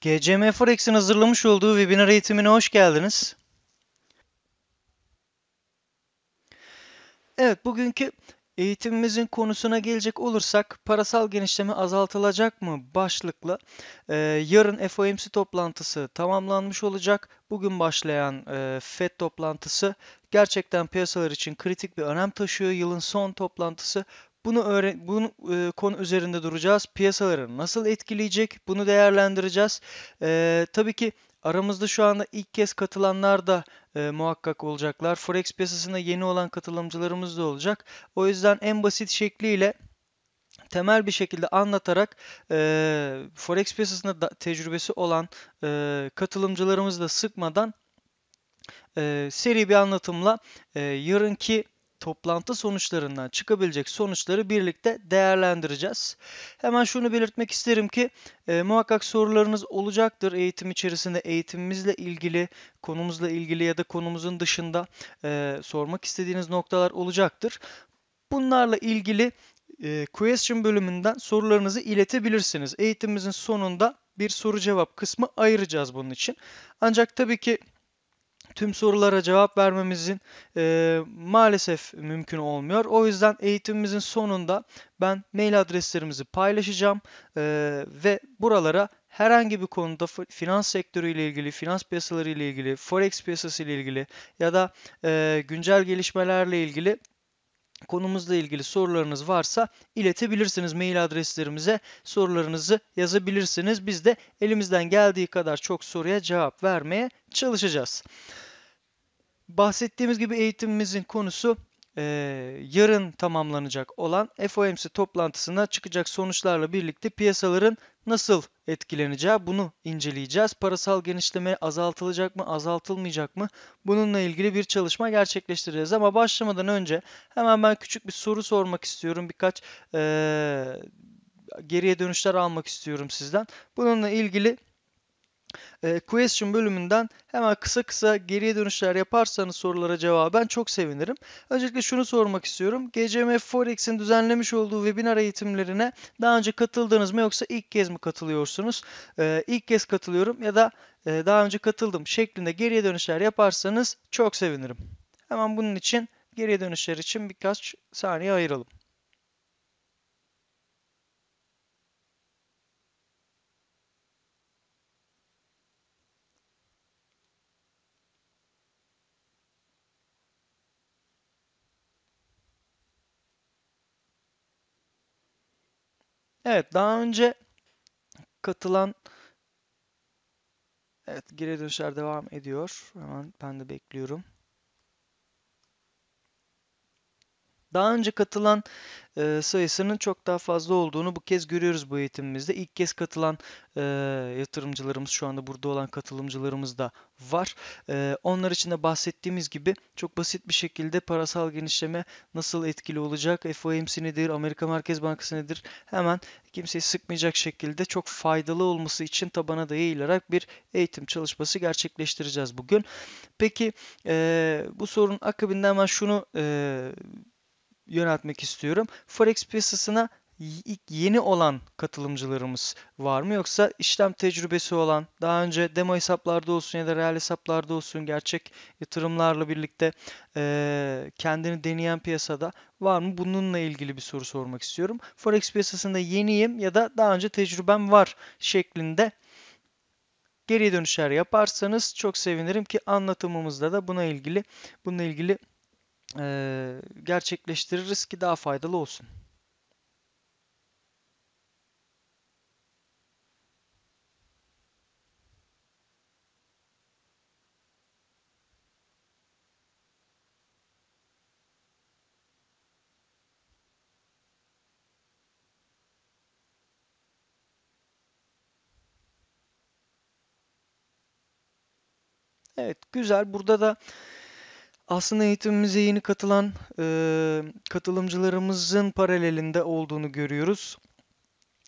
GCM Forex'in hazırlamış olduğu webinar eğitimine hoş geldiniz. Evet, bugünkü eğitimimizin konusuna gelecek olursak parasal genişleme azaltılacak mı başlıkla e, yarın FOMC toplantısı tamamlanmış olacak. Bugün başlayan e, FED toplantısı gerçekten piyasalar için kritik bir önem taşıyor. Yılın son toplantısı bunu öğren bunu e, konu üzerinde duracağız. Piyasaları nasıl etkileyecek? Bunu değerlendireceğiz. E, tabii ki aramızda şu anda ilk kez katılanlar da e, muhakkak olacaklar. Forex piyasasına yeni olan katılımcılarımız da olacak. O yüzden en basit şekliyle temel bir şekilde anlatarak e, forex piyasasında da, tecrübesi olan e, katılımcılarımızı da sıkmadan e, seri bir anlatımla e, yarınki toplantı sonuçlarından çıkabilecek sonuçları birlikte değerlendireceğiz. Hemen şunu belirtmek isterim ki e, muhakkak sorularınız olacaktır eğitim içerisinde eğitimimizle ilgili, konumuzla ilgili ya da konumuzun dışında e, sormak istediğiniz noktalar olacaktır. Bunlarla ilgili e, question bölümünden sorularınızı iletebilirsiniz. Eğitimimizin sonunda bir soru cevap kısmı ayıracağız bunun için. Ancak tabii ki tüm sorulara cevap vermemizin e, maalesef mümkün olmuyor. O yüzden eğitimimizin sonunda ben mail adreslerimizi paylaşacağım e, ve buralara herhangi bir konuda finans sektörüyle ilgili, finans piyasaları ile ilgili, forex piyasası ile ilgili ya da e, güncel gelişmelerle ilgili konumuzla ilgili sorularınız varsa iletebilirsiniz mail adreslerimize sorularınızı yazabilirsiniz. Biz de elimizden geldiği kadar çok soruya cevap vermeye çalışacağız. Bahsettiğimiz gibi eğitimimizin konusu e, yarın tamamlanacak olan FOMC toplantısına çıkacak sonuçlarla birlikte piyasaların nasıl etkileneceği bunu inceleyeceğiz. Parasal genişleme azaltılacak mı, azaltılmayacak mı? Bununla ilgili bir çalışma gerçekleştireceğiz ama başlamadan önce hemen ben küçük bir soru sormak istiyorum. Birkaç e, geriye dönüşler almak istiyorum sizden. Bununla ilgili e, question bölümünden hemen kısa kısa geriye dönüşler yaparsanız sorulara cevaben çok sevinirim. Öncelikle şunu sormak istiyorum. GCM Forex'in düzenlemiş olduğu webinar eğitimlerine daha önce katıldınız mı yoksa ilk kez mi katılıyorsunuz? E, ilk kez katılıyorum ya da e, daha önce katıldım şeklinde geriye dönüşler yaparsanız çok sevinirim. Hemen bunun için geriye dönüşler için birkaç saniye ayıralım. Evet daha önce katılan Evet geri dönüşler devam ediyor. Hemen ben de bekliyorum. Daha önce katılan e, sayısının çok daha fazla olduğunu bu kez görüyoruz bu eğitimimizde. İlk kez katılan e, yatırımcılarımız şu anda burada olan katılımcılarımız da var. E, onlar için de bahsettiğimiz gibi çok basit bir şekilde parasal genişleme nasıl etkili olacak? FOMC nedir? Amerika Merkez Bankası nedir? Hemen kimseyi sıkmayacak şekilde çok faydalı olması için tabana da yayılarak bir eğitim çalışması gerçekleştireceğiz bugün. Peki e, bu sorun akabinde hemen şunu e, yöneltmek istiyorum. Forex piyasasına ilk yeni olan katılımcılarımız var mı yoksa işlem tecrübesi olan daha önce demo hesaplarda olsun ya da real hesaplarda olsun gerçek yatırımlarla birlikte e, kendini deneyen piyasada var mı? Bununla ilgili bir soru sormak istiyorum. Forex piyasasında yeniyim ya da daha önce tecrübem var şeklinde geriye dönüşler yaparsanız çok sevinirim ki anlatımımızda da buna ilgili bununla ilgili e, gerçekleştiririz ki daha faydalı olsun. Evet güzel. Burada da aslında eğitimimize yeni katılan e, katılımcılarımızın paralelinde olduğunu görüyoruz.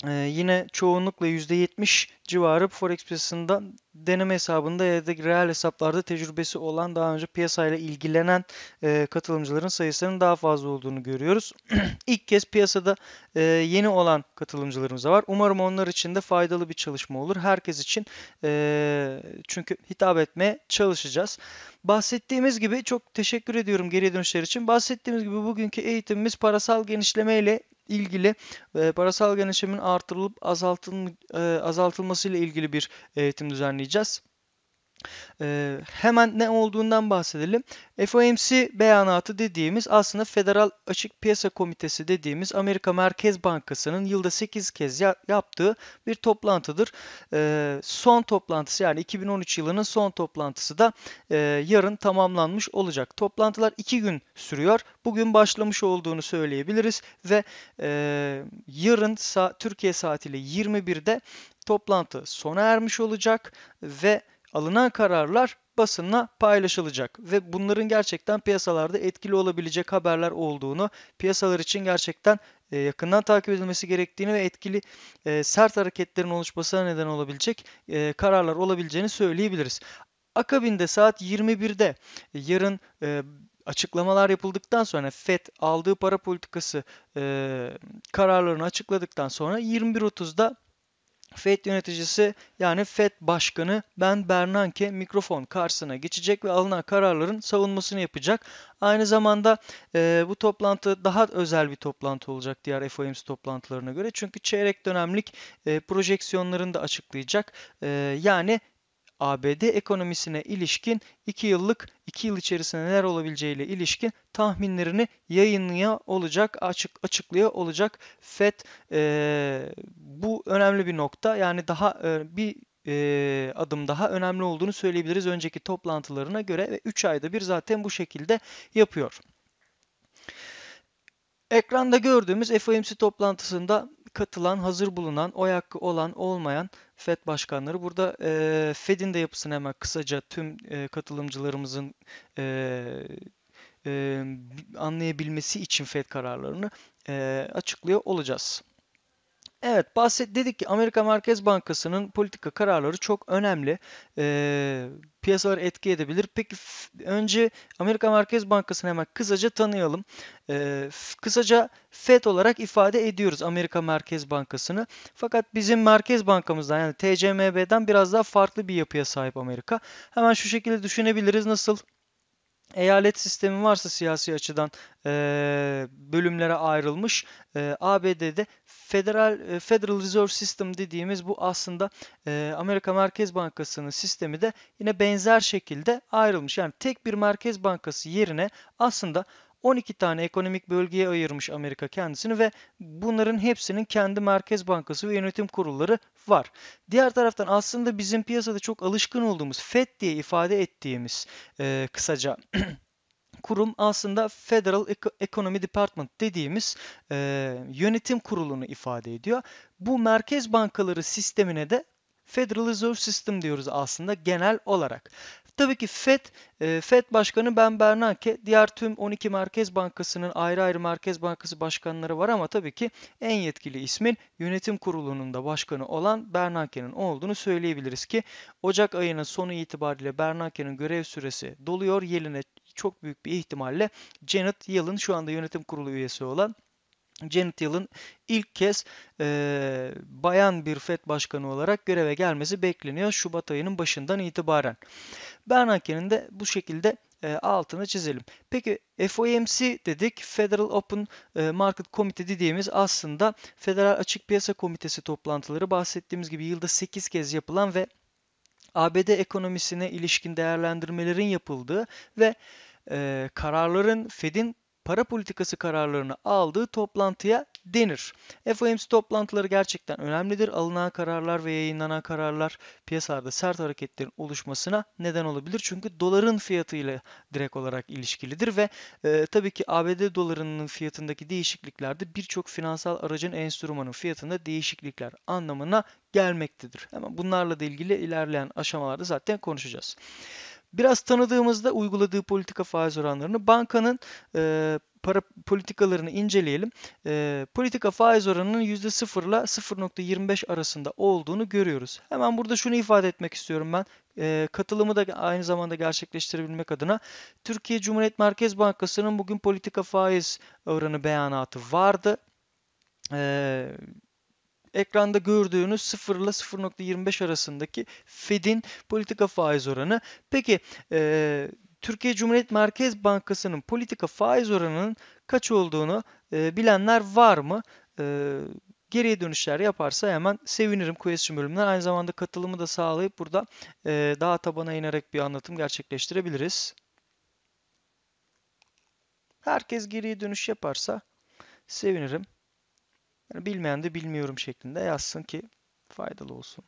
Ee, yine çoğunlukla %70 civarı Forex piyasasında deneme hesabında ya da reel hesaplarda tecrübesi olan daha önce piyasayla ilgilenen e, katılımcıların sayısının daha fazla olduğunu görüyoruz. İlk kez piyasada e, yeni olan katılımcılarımız var. Umarım onlar için de faydalı bir çalışma olur. Herkes için e, çünkü hitap etmeye çalışacağız. Bahsettiğimiz gibi çok teşekkür ediyorum geri dönüşler için. Bahsettiğimiz gibi bugünkü eğitimimiz parasal genişleme ile ilgili e, parasal genişimin artırılıp azaltın e, azaltılması ile ilgili bir eğitim düzenleyeceğiz. Ee, hemen ne olduğundan bahsedelim. FOMC beyanatı dediğimiz aslında Federal Açık Piyasa Komitesi dediğimiz Amerika Merkez Bankası'nın yılda 8 kez ya- yaptığı bir toplantıdır. Ee, son toplantısı yani 2013 yılının son toplantısı da e, yarın tamamlanmış olacak. Toplantılar 2 gün sürüyor. Bugün başlamış olduğunu söyleyebiliriz ve e, yarın sa- Türkiye saatiyle 21'de toplantı sona ermiş olacak ve Alınan kararlar basınla paylaşılacak ve bunların gerçekten piyasalarda etkili olabilecek haberler olduğunu, piyasalar için gerçekten e, yakından takip edilmesi gerektiğini ve etkili e, sert hareketlerin oluşmasına neden olabilecek e, kararlar olabileceğini söyleyebiliriz. Akabinde saat 21'de yarın açıklamalar yapıldıktan sonra FED aldığı para politikası kararlarını açıkladıktan sonra 21.30'da FED yöneticisi yani FED Başkanı Ben Bernanke mikrofon karşısına geçecek ve alınan kararların savunmasını yapacak. Aynı zamanda e, bu toplantı daha özel bir toplantı olacak diğer FOMC toplantılarına göre. Çünkü çeyrek dönemlik e, projeksiyonlarını da açıklayacak. E, yani ABD ekonomisine ilişkin 2 yıllık 2 yıl içerisinde neler olabileceğiyle ilişkin tahminlerini yayınlaya olacak, açık açıklaya olacak FED. E, bu önemli bir nokta. Yani daha e, bir e, adım daha önemli olduğunu söyleyebiliriz önceki toplantılarına göre ve 3 ayda bir zaten bu şekilde yapıyor. Ekranda gördüğümüz FOMC toplantısında katılan, hazır bulunan, oy hakkı olan, olmayan FED başkanları. Burada e, FED'in de yapısını hemen kısaca tüm e, katılımcılarımızın e, e, anlayabilmesi için FED kararlarını e, açıklıyor olacağız. Evet bahset dedik ki Amerika Merkez Bankası'nın politika kararları çok önemli. E, ee, piyasaları etki edebilir. Peki önce Amerika Merkez Bankası'nı hemen kısaca tanıyalım. E, kısaca FED olarak ifade ediyoruz Amerika Merkez Bankası'nı. Fakat bizim Merkez Bankamızdan yani TCMB'den biraz daha farklı bir yapıya sahip Amerika. Hemen şu şekilde düşünebiliriz nasıl? eyalet sistemi varsa siyasi açıdan e, bölümlere ayrılmış. E, ABD'de Federal Federal Reserve System dediğimiz bu aslında e, Amerika Merkez Bankası'nın sistemi de yine benzer şekilde ayrılmış. Yani tek bir merkez bankası yerine aslında 12 tane ekonomik bölgeye ayırmış Amerika kendisini ve bunların hepsinin kendi merkez bankası ve yönetim kurulları var. Diğer taraftan aslında bizim piyasada çok alışkın olduğumuz FED diye ifade ettiğimiz e, kısaca kurum aslında Federal Economy Department dediğimiz e, yönetim kurulunu ifade ediyor. Bu merkez bankaları sistemine de Federal Reserve System diyoruz aslında genel olarak. Tabii ki FED, e, e FED Başkanı Ben Bernanke, diğer tüm 12 Merkez Bankası'nın ayrı ayrı Merkez Bankası başkanları var ama tabii ki en yetkili ismin yönetim kurulunun da başkanı olan Bernanke'nin olduğunu söyleyebiliriz ki Ocak ayının sonu itibariyle Bernanke'nin görev süresi doluyor. Yelene çok büyük bir ihtimalle Janet Yellen şu anda yönetim kurulu üyesi olan Janet Yellen ilk kez e, bayan bir FED başkanı olarak göreve gelmesi bekleniyor Şubat ayının başından itibaren. Bernanke'nin de bu şekilde e, altını çizelim. Peki FOMC dedik. Federal Open Market Committee dediğimiz aslında Federal Açık Piyasa Komitesi toplantıları bahsettiğimiz gibi yılda 8 kez yapılan ve ABD ekonomisine ilişkin değerlendirmelerin yapıldığı ve e, kararların Fed'in para politikası kararlarını aldığı toplantıya denir. FOMC toplantıları gerçekten önemlidir. Alınan kararlar ve yayınlanan kararlar piyasalarda sert hareketlerin oluşmasına neden olabilir. Çünkü doların fiyatıyla direkt olarak ilişkilidir ve e, tabii ki ABD dolarının fiyatındaki değişikliklerde birçok finansal aracın enstrümanın fiyatında değişiklikler anlamına gelmektedir. Hemen bunlarla da ilgili ilerleyen aşamalarda zaten konuşacağız. Biraz tanıdığımızda uyguladığı politika faiz oranlarını bankanın e, para politikalarını inceleyelim. E, politika faiz oranının %0 ile 0.25 arasında olduğunu görüyoruz. Hemen burada şunu ifade etmek istiyorum ben. E, katılımı da aynı zamanda gerçekleştirebilmek adına Türkiye Cumhuriyet Merkez Bankası'nın bugün politika faiz oranı beyanatı vardı. E, ekranda gördüğünüz 0 ile 0.25 arasındaki Fed'in politika faiz oranı. Peki e, Türkiye Cumhuriyet Merkez Bankası'nın politika faiz oranının kaç olduğunu e, bilenler var mı? E, geriye dönüşler yaparsa hemen sevinirim Question bölümünden. Aynı zamanda katılımı da sağlayıp burada e, daha tabana inerek bir anlatım gerçekleştirebiliriz. Herkes geriye dönüş yaparsa sevinirim. Yani bilmeyen de bilmiyorum şeklinde yazsın ki faydalı olsun.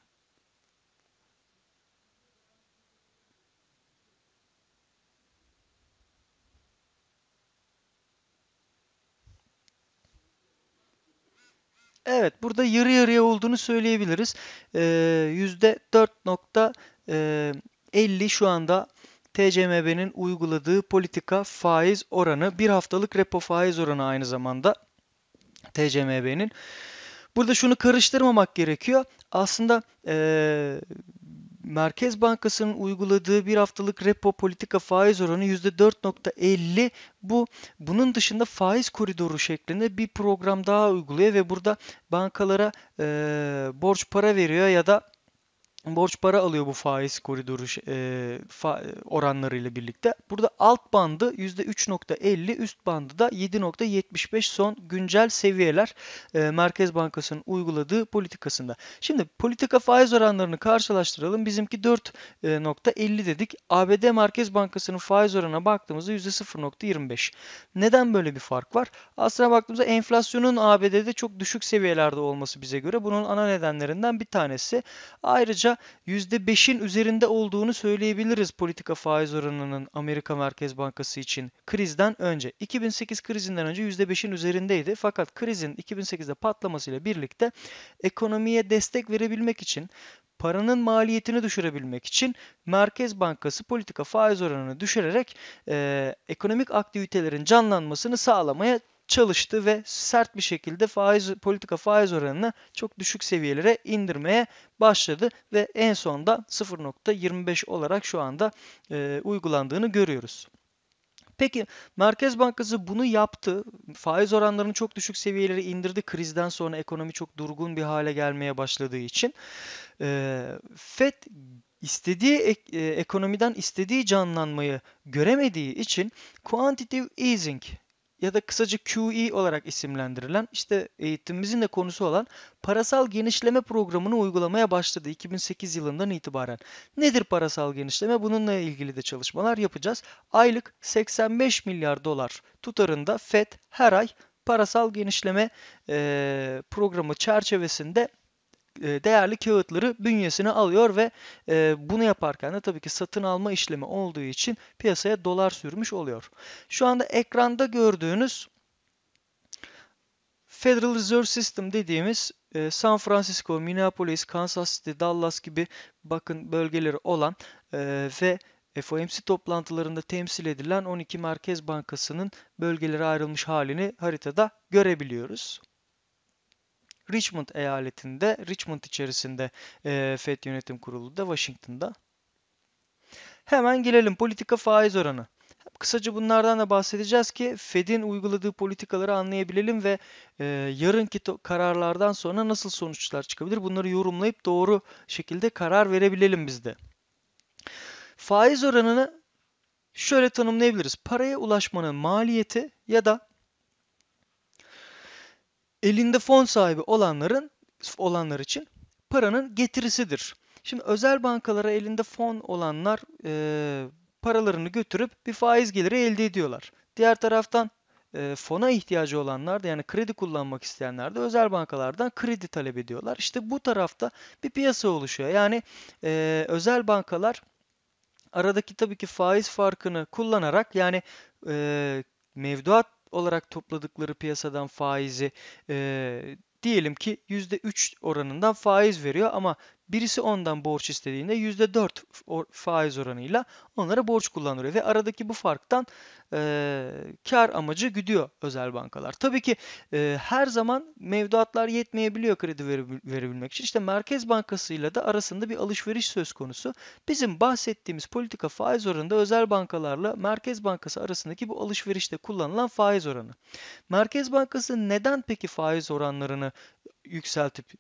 Evet burada yarı yarıya olduğunu söyleyebiliriz. Ee, %4.50 e, şu anda TCMB'nin uyguladığı politika faiz oranı bir haftalık repo faiz oranı aynı zamanda. TCMB'nin. Burada şunu karıştırmamak gerekiyor. Aslında e, Merkez Bankası'nın uyguladığı bir haftalık repo politika faiz oranı %4.50. Bu bunun dışında faiz koridoru şeklinde bir program daha uyguluyor ve burada bankalara e, borç para veriyor ya da borç para alıyor bu faiz koridoru e, fa, oranlarıyla birlikte. Burada alt bandı %3.50, üst bandı da 7.75 son güncel seviyeler e, Merkez Bankası'nın uyguladığı politikasında. Şimdi politika faiz oranlarını karşılaştıralım. Bizimki 4.50 e, dedik. ABD Merkez Bankası'nın faiz oranına baktığımızda %0.25. Neden böyle bir fark var? Aslına baktığımızda enflasyonun ABD'de çok düşük seviyelerde olması bize göre bunun ana nedenlerinden bir tanesi. Ayrıca %5'in üzerinde olduğunu söyleyebiliriz politika faiz oranının Amerika Merkez Bankası için krizden önce. 2008 krizinden önce %5'in üzerindeydi fakat krizin 2008'de patlamasıyla birlikte ekonomiye destek verebilmek için paranın maliyetini düşürebilmek için Merkez Bankası politika faiz oranını düşürerek e, ekonomik aktivitelerin canlanmasını sağlamaya çalıştı ve sert bir şekilde faiz politika faiz oranını çok düşük seviyelere indirmeye başladı ve en son da 0.25 olarak şu anda e, uygulandığını görüyoruz. Peki Merkez Bankası bunu yaptı. Faiz oranlarını çok düşük seviyelere indirdi. Krizden sonra ekonomi çok durgun bir hale gelmeye başladığı için. E, FED istediği e, ekonomiden istediği canlanmayı göremediği için quantitative easing ya da kısaca QE olarak isimlendirilen işte eğitimimizin de konusu olan parasal genişleme programını uygulamaya başladı 2008 yılından itibaren. Nedir parasal genişleme? Bununla ilgili de çalışmalar yapacağız. Aylık 85 milyar dolar tutarında FED her ay parasal genişleme e, programı çerçevesinde e, değerli kağıtları bünyesine alıyor ve e, bunu yaparken de tabii ki satın alma işlemi olduğu için piyasaya dolar sürmüş oluyor. Şu anda ekranda gördüğünüz Federal Reserve System dediğimiz e, San Francisco, Minneapolis, Kansas City, Dallas gibi bakın bölgeleri olan ve FOMC toplantılarında temsil edilen 12 Merkez Bankası'nın bölgelere ayrılmış halini haritada görebiliyoruz. Richmond eyaletinde, Richmond içerisinde e, FED yönetim kurulu da Washington'da. Hemen gelelim politika faiz oranı. Kısaca bunlardan da bahsedeceğiz ki Fed'in uyguladığı politikaları anlayabilelim ve e, yarınki kararlardan sonra nasıl sonuçlar çıkabilir bunları yorumlayıp doğru şekilde karar verebilelim biz de. Faiz oranını şöyle tanımlayabiliriz. Paraya ulaşmanın maliyeti ya da elinde fon sahibi olanların olanlar için paranın getirisidir. Şimdi özel bankalara elinde fon olanlar e, paralarını götürüp bir faiz geliri elde ediyorlar. Diğer taraftan e, fona ihtiyacı olanlar da yani kredi kullanmak isteyenler de özel bankalardan kredi talep ediyorlar. İşte bu tarafta bir piyasa oluşuyor. Yani e, özel bankalar aradaki tabii ki faiz farkını kullanarak yani e, mevduat olarak topladıkları piyasadan faizi e, diyelim ki %3 oranından faiz veriyor ama Birisi ondan borç istediğinde %4 faiz oranıyla onlara borç kullanıyor ve aradaki bu farktan e, kar amacı güdüyor özel bankalar. Tabii ki e, her zaman mevduatlar yetmeyebiliyor kredi verebilmek için. İşte Merkez Bankası'yla da arasında bir alışveriş söz konusu. Bizim bahsettiğimiz politika faiz oranı da özel bankalarla Merkez Bankası arasındaki bu alışverişte kullanılan faiz oranı. Merkez Bankası neden peki faiz oranlarını yükseltip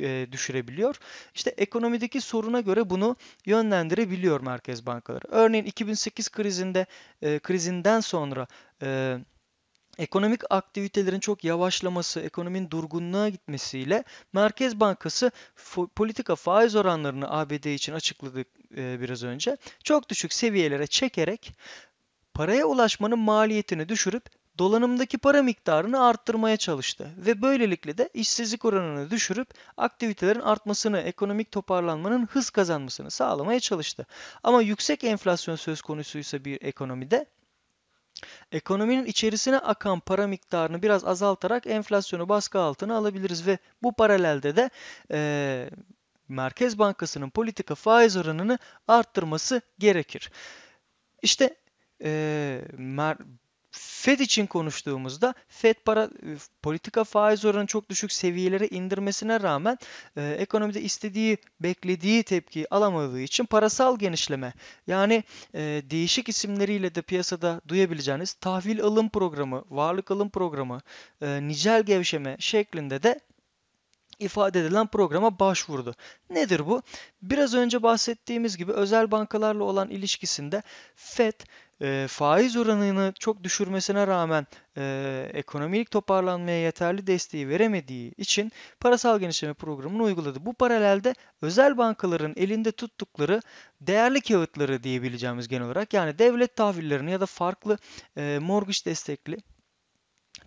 e, düşürebiliyor. İşte ekonomideki soruna göre bunu yönlendirebiliyor merkez bankaları. Örneğin 2008 krizinde e, krizinden sonra e, ekonomik aktivitelerin çok yavaşlaması, ekonominin durgunluğa gitmesiyle Merkez Bankası politika faiz oranlarını ABD için açıkladık e, biraz önce. Çok düşük seviyelere çekerek paraya ulaşmanın maliyetini düşürüp dolanımdaki para miktarını arttırmaya çalıştı ve böylelikle de işsizlik oranını düşürüp aktivitelerin artmasını, ekonomik toparlanmanın hız kazanmasını sağlamaya çalıştı. Ama yüksek enflasyon söz konusuysa bir ekonomide Ekonominin içerisine akan para miktarını biraz azaltarak enflasyonu baskı altına alabiliriz ve bu paralelde de e, Merkez Bankası'nın politika faiz oranını arttırması gerekir. İşte e, Mer Fed için konuştuğumuzda Fed para e, politika faiz oranı çok düşük seviyelere indirmesine rağmen e, ekonomide istediği, beklediği tepkiyi alamadığı için parasal genişleme yani e, değişik isimleriyle de piyasada duyabileceğiniz tahvil alım programı, varlık alım programı, e, nicel gevşeme şeklinde de ifade edilen programa başvurdu. Nedir bu? Biraz önce bahsettiğimiz gibi özel bankalarla olan ilişkisinde FED e, faiz oranını çok düşürmesine rağmen e, ekonomik toparlanmaya yeterli desteği veremediği için parasal genişleme programını uyguladı. Bu paralelde özel bankaların elinde tuttukları değerli kağıtları diyebileceğimiz genel olarak yani devlet tahvillerini ya da farklı e, mortgage destekli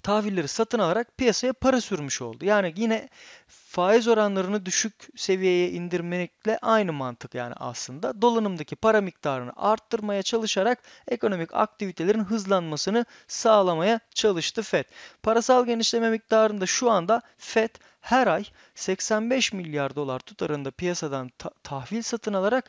tahvilleri satın alarak piyasaya para sürmüş oldu. Yani yine faiz oranlarını düşük seviyeye indirmekle aynı mantık yani aslında. Dolanımdaki para miktarını arttırmaya çalışarak ekonomik aktivitelerin hızlanmasını sağlamaya çalıştı FED. Parasal genişleme miktarında şu anda FED her ay 85 milyar dolar tutarında piyasadan ta- tahvil satın alarak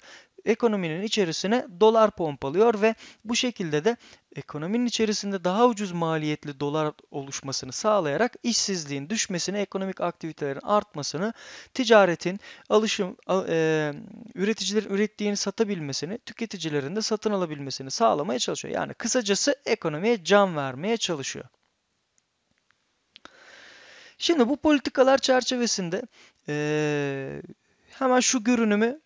ekonominin içerisine dolar pompalıyor ve bu şekilde de ekonominin içerisinde daha ucuz maliyetli dolar oluşmasını sağlayarak işsizliğin düşmesini, ekonomik aktivitelerin artmasını, ticaretin, alışım, e, üreticilerin ürettiğini satabilmesini, tüketicilerin de satın alabilmesini sağlamaya çalışıyor. Yani kısacası ekonomiye can vermeye çalışıyor. Şimdi bu politikalar çerçevesinde e, hemen şu görünümü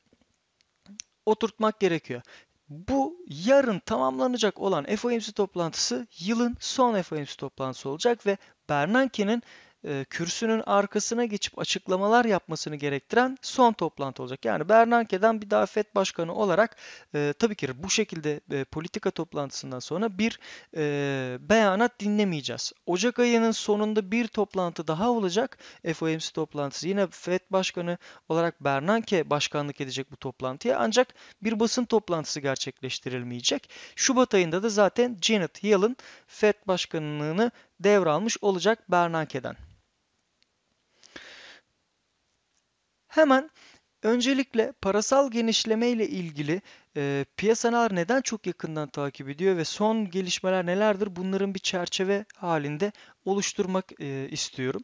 oturtmak gerekiyor. Bu yarın tamamlanacak olan FOMC toplantısı yılın son FOMC toplantısı olacak ve Bernanke'nin e, kürsünün arkasına geçip açıklamalar yapmasını gerektiren son toplantı olacak. Yani Bernanke'den bir daha FED Başkanı olarak e, tabii ki bu şekilde e, politika toplantısından sonra bir e, beyanat dinlemeyeceğiz. Ocak ayının sonunda bir toplantı daha olacak. FOMC toplantısı. Yine FED Başkanı olarak Bernanke başkanlık edecek bu toplantıya. Ancak bir basın toplantısı gerçekleştirilmeyecek. Şubat ayında da zaten Janet Yellen FED Başkanlığını devralmış olacak Bernanke'den. Hemen öncelikle parasal genişleme ile ilgili e, piyasalar neden çok yakından takip ediyor ve son gelişmeler nelerdir bunların bir çerçeve halinde oluşturmak e, istiyorum.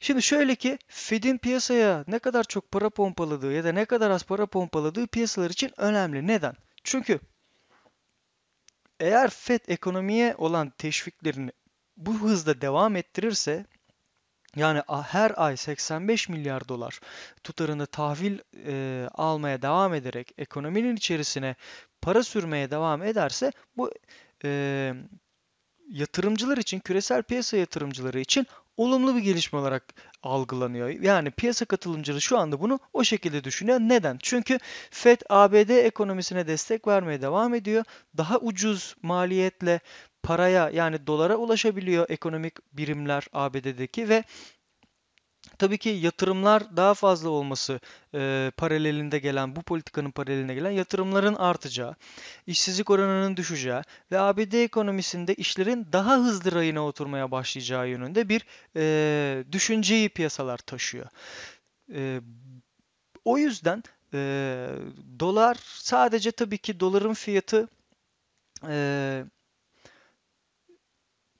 Şimdi şöyle ki Fed'in piyasaya ne kadar çok para pompaladığı ya da ne kadar az para pompaladığı piyasalar için önemli. Neden? Çünkü eğer Fed ekonomiye olan teşviklerini bu hızda devam ettirirse yani her ay 85 milyar dolar tutarında tahvil e, almaya devam ederek ekonominin içerisine para sürmeye devam ederse bu e, yatırımcılar için, küresel piyasa yatırımcıları için olumlu bir gelişme olarak algılanıyor. Yani piyasa katılımcıları şu anda bunu o şekilde düşünüyor. Neden? Çünkü FED ABD ekonomisine destek vermeye devam ediyor. Daha ucuz maliyetle paraya yani dolara ulaşabiliyor ekonomik birimler ABD'deki ve Tabii ki yatırımlar daha fazla olması e, paralelinde gelen, bu politikanın paralelinde gelen yatırımların artacağı, işsizlik oranının düşeceği ve ABD ekonomisinde işlerin daha hızlı rayına oturmaya başlayacağı yönünde bir e, düşünceyi piyasalar taşıyor. E, o yüzden e, dolar sadece tabii ki doların fiyatı... E,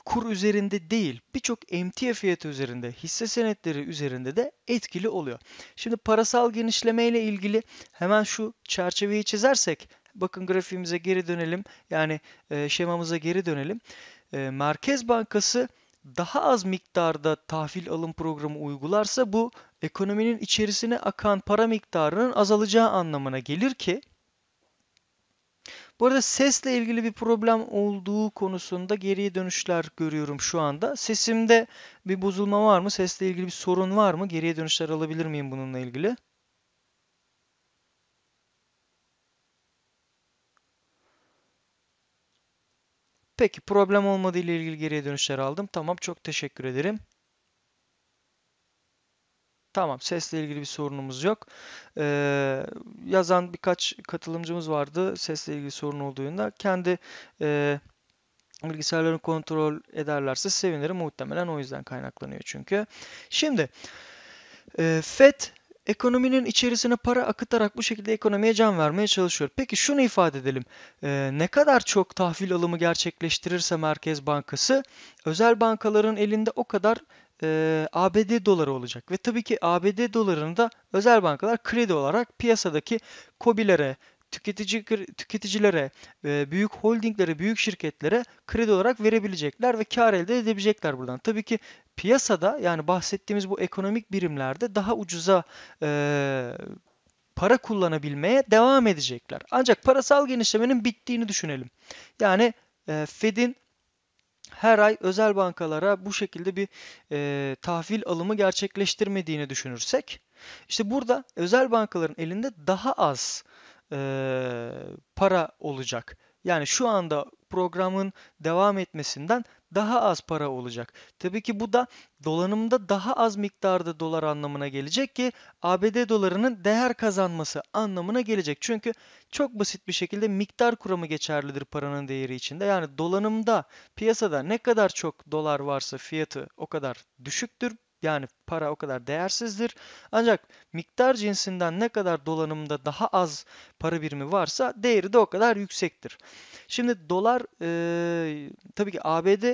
kur üzerinde değil birçok emtia fiyatı üzerinde hisse senetleri üzerinde de etkili oluyor. Şimdi parasal genişleme ile ilgili hemen şu çerçeveyi çizersek bakın grafiğimize geri dönelim yani e, şemamıza geri dönelim. E, Merkez Bankası daha az miktarda tahvil alım programı uygularsa bu ekonominin içerisine akan para miktarının azalacağı anlamına gelir ki bu arada sesle ilgili bir problem olduğu konusunda geriye dönüşler görüyorum şu anda. Sesimde bir bozulma var mı? Sesle ilgili bir sorun var mı? Geriye dönüşler alabilir miyim bununla ilgili? Peki problem olmadığı ile ilgili geriye dönüşler aldım. Tamam çok teşekkür ederim. Tamam sesle ilgili bir sorunumuz yok. Ee, yazan birkaç katılımcımız vardı sesle ilgili sorun olduğunda. Kendi e, bilgisayarlarını kontrol ederlerse sevinirim. Muhtemelen o yüzden kaynaklanıyor çünkü. Şimdi e, FET ekonominin içerisine para akıtarak bu şekilde ekonomiye can vermeye çalışıyor. Peki şunu ifade edelim. Ee, ne kadar çok tahvil alımı gerçekleştirirse Merkez Bankası özel bankaların elinde o kadar e, ABD doları olacak. Ve tabii ki ABD dolarını da özel bankalar kredi olarak piyasadaki COBİ'lere, tüketici tüketicilere, e, büyük holdinglere, büyük şirketlere kredi olarak verebilecekler ve kar elde edebilecekler buradan. Tabii ki piyasada yani bahsettiğimiz bu ekonomik birimlerde daha ucuza e, para kullanabilmeye devam edecekler. Ancak parasal genişlemenin bittiğini düşünelim. Yani e, Fed'in her ay özel bankalara bu şekilde bir e, tahvil alımı gerçekleştirmediğini düşünürsek, işte burada özel bankaların elinde daha az e, para olacak. Yani şu anda programın devam etmesinden daha az para olacak. Tabii ki bu da dolanımda daha az miktarda dolar anlamına gelecek ki ABD dolarının değer kazanması anlamına gelecek. Çünkü çok basit bir şekilde miktar kuramı geçerlidir paranın değeri içinde. Yani dolanımda piyasada ne kadar çok dolar varsa fiyatı o kadar düşüktür yani para o kadar değersizdir. Ancak miktar cinsinden ne kadar dolanımda daha az para birimi varsa değeri de o kadar yüksektir. Şimdi dolar e, tabii ki ABD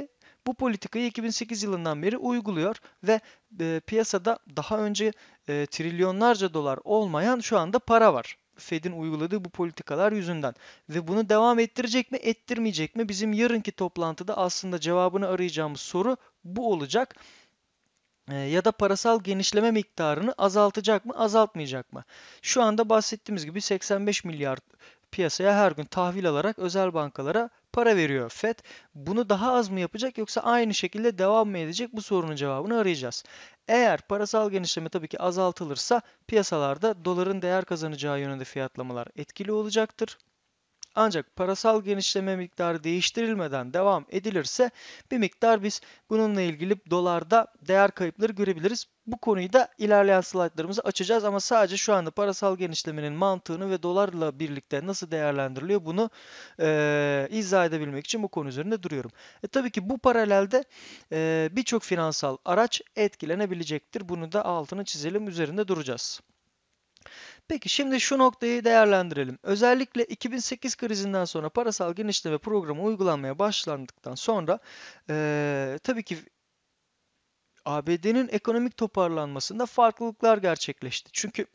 bu politikayı 2008 yılından beri uyguluyor ve e, piyasada daha önce e, trilyonlarca dolar olmayan şu anda para var. Fed'in uyguladığı bu politikalar yüzünden ve bunu devam ettirecek mi, ettirmeyecek mi? Bizim yarınki toplantıda aslında cevabını arayacağımız soru bu olacak. Ee, ya da parasal genişleme miktarını azaltacak mı, azaltmayacak mı? Şu anda bahsettiğimiz gibi 85 milyar piyasaya her gün tahvil alarak özel bankalara para veriyor FED. Bunu daha az mı yapacak yoksa aynı şekilde devam mı edecek bu sorunun cevabını arayacağız. Eğer parasal genişleme tabii ki azaltılırsa piyasalarda doların değer kazanacağı yönünde fiyatlamalar etkili olacaktır. Ancak parasal genişleme miktarı değiştirilmeden devam edilirse bir miktar biz bununla ilgili dolarda değer kayıpları görebiliriz. Bu konuyu da ilerleyen slaytlarımızı açacağız ama sadece şu anda parasal genişlemenin mantığını ve dolarla birlikte nasıl değerlendiriliyor bunu e, izah edebilmek için bu konu üzerinde duruyorum. E, tabii ki bu paralelde e, birçok finansal araç etkilenebilecektir. Bunu da altını çizelim üzerinde duracağız. Peki şimdi şu noktayı değerlendirelim. Özellikle 2008 krizinden sonra parasal genişleme programı uygulanmaya başlandıktan sonra e, tabii ki ABD'nin ekonomik toparlanmasında farklılıklar gerçekleşti. Çünkü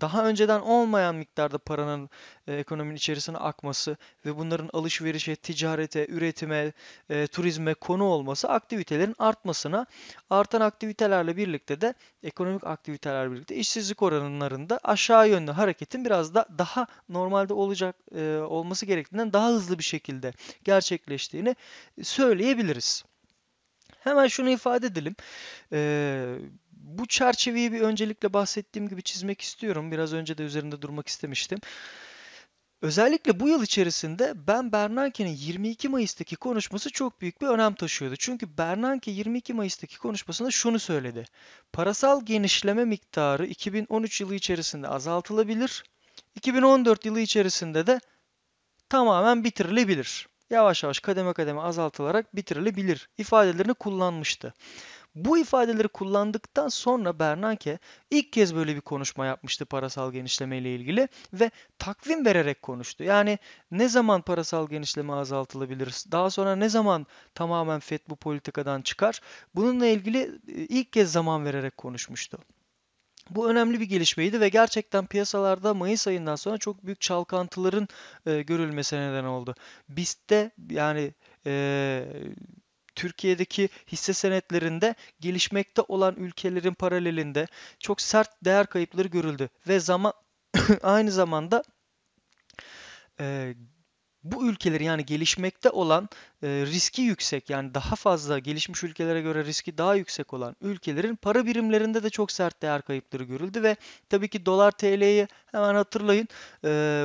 daha önceden olmayan miktarda paranın ekonominin içerisine akması ve bunların alışverişe, ticarete, üretime, turizme konu olması aktivitelerin artmasına, artan aktivitelerle birlikte de ekonomik aktiviteler birlikte işsizlik oranlarında aşağı yönlü hareketin biraz da daha normalde olacak olması gerektiğinden daha hızlı bir şekilde gerçekleştiğini söyleyebiliriz. Hemen şunu ifade edelim. Ee, bu çerçeveyi bir öncelikle bahsettiğim gibi çizmek istiyorum. Biraz önce de üzerinde durmak istemiştim. Özellikle bu yıl içerisinde ben Bernanke'nin 22 Mayıs'taki konuşması çok büyük bir önem taşıyordu. Çünkü Bernanke 22 Mayıs'taki konuşmasında şunu söyledi. Parasal genişleme miktarı 2013 yılı içerisinde azaltılabilir. 2014 yılı içerisinde de tamamen bitirilebilir. Yavaş yavaş kademe kademe azaltılarak bitirilebilir ifadelerini kullanmıştı. Bu ifadeleri kullandıktan sonra Bernanke ilk kez böyle bir konuşma yapmıştı parasal genişleme ile ilgili ve takvim vererek konuştu. Yani ne zaman parasal genişleme azaltılabilir? Daha sonra ne zaman tamamen FED bu politikadan çıkar? Bununla ilgili e, ilk kez zaman vererek konuşmuştu. Bu önemli bir gelişmeydi ve gerçekten piyasalarda Mayıs ayından sonra çok büyük çalkantıların e, görülmesine neden oldu. BIST'te yani e, Türkiye'deki hisse senetlerinde gelişmekte olan ülkelerin paralelinde çok sert değer kayıpları görüldü ve zaman aynı zamanda e, bu ülkelerin yani gelişmekte olan e, riski yüksek yani daha fazla gelişmiş ülkelere göre riski daha yüksek olan ülkelerin para birimlerinde de çok sert değer kayıpları görüldü ve tabii ki dolar TL'yi hemen hatırlayın e,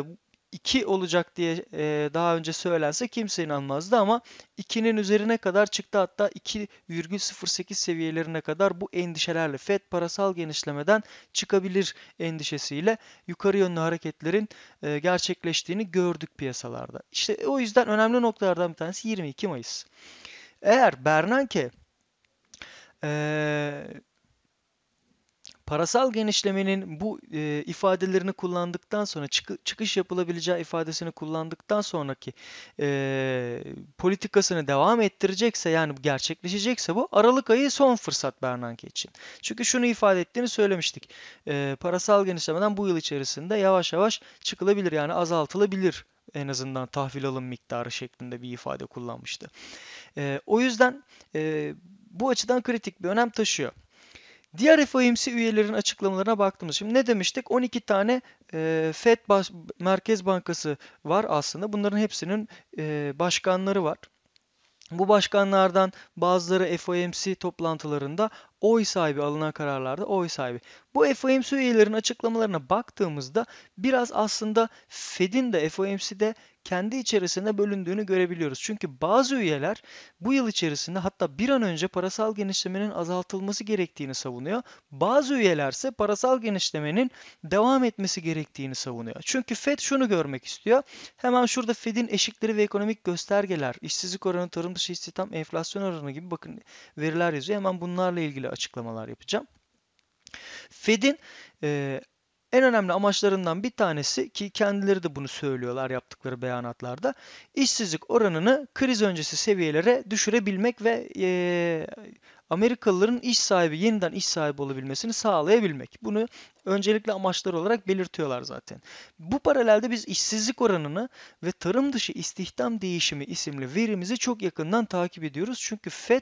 2 olacak diye e, daha önce söylense kimse inanmazdı ama 2'nin üzerine kadar çıktı hatta 2,08 seviyelerine kadar bu endişelerle FED parasal genişlemeden çıkabilir endişesiyle yukarı yönlü hareketlerin e, gerçekleştiğini gördük piyasalarda. İşte o yüzden önemli noktalardan bir tanesi 22 Mayıs. Eğer Bernanke e, Parasal genişlemenin bu e, ifadelerini kullandıktan sonra çık, çıkış yapılabileceği ifadesini kullandıktan sonraki e, politikasını devam ettirecekse yani gerçekleşecekse bu Aralık ayı son fırsat Bernanke için. Çünkü şunu ifade ettiğini söylemiştik. E, parasal genişlemeden bu yıl içerisinde yavaş yavaş çıkılabilir yani azaltılabilir en azından tahvil alım miktarı şeklinde bir ifade kullanmıştı. E, o yüzden e, bu açıdan kritik bir önem taşıyor. Diğer FOMC üyelerinin açıklamalarına baktığımız şimdi ne demiştik? 12 tane e, FED Bas Merkez Bankası var aslında. Bunların hepsinin e, başkanları var. Bu başkanlardan bazıları FOMC toplantılarında oy sahibi alınan kararlarda oy sahibi. Bu FOMC üyelerinin açıklamalarına baktığımızda biraz aslında Fed'in de FOMC'de kendi içerisinde bölündüğünü görebiliyoruz. Çünkü bazı üyeler bu yıl içerisinde hatta bir an önce parasal genişlemenin azaltılması gerektiğini savunuyor. Bazı üyelerse parasal genişlemenin devam etmesi gerektiğini savunuyor. Çünkü Fed şunu görmek istiyor. Hemen şurada Fed'in eşikleri ve ekonomik göstergeler, işsizlik oranı, tarım dışı istihdam, enflasyon oranı gibi bakın veriler yazıyor. Hemen bunlarla ilgili ilgili açıklamalar yapacağım. Fed'in e, en önemli amaçlarından bir tanesi ki kendileri de bunu söylüyorlar yaptıkları beyanatlarda işsizlik oranını kriz öncesi seviyelere düşürebilmek ve e, Amerikalıların iş sahibi yeniden iş sahibi olabilmesini sağlayabilmek. Bunu öncelikle amaçlar olarak belirtiyorlar zaten. Bu paralelde biz işsizlik oranını ve tarım dışı istihdam değişimi isimli verimizi çok yakından takip ediyoruz. Çünkü FED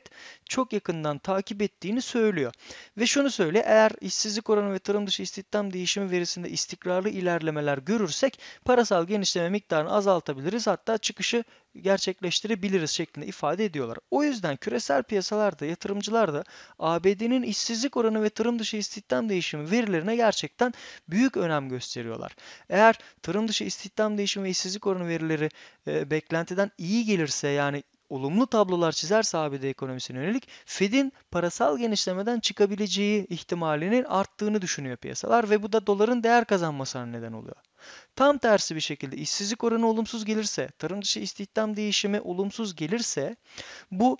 çok yakından takip ettiğini söylüyor. Ve şunu söyle eğer işsizlik oranı ve tarım dışı istihdam değişimi verisinde istikrarlı ilerlemeler görürsek parasal genişleme miktarını azaltabiliriz hatta çıkışı gerçekleştirebiliriz şeklinde ifade ediyorlar. O yüzden küresel piyasalarda yatırımcılar yayıncılar da ABD'nin işsizlik oranı ve tarım dışı istihdam değişimi verilerine gerçekten büyük önem gösteriyorlar. Eğer tarım dışı istihdam değişimi ve işsizlik oranı verileri e, beklentiden iyi gelirse yani olumlu tablolar çizerse ABD ekonomisine yönelik Fed'in parasal genişlemeden çıkabileceği ihtimalinin arttığını düşünüyor piyasalar ve bu da doların değer kazanmasına neden oluyor. Tam tersi bir şekilde işsizlik oranı olumsuz gelirse, tarım dışı istihdam değişimi olumsuz gelirse bu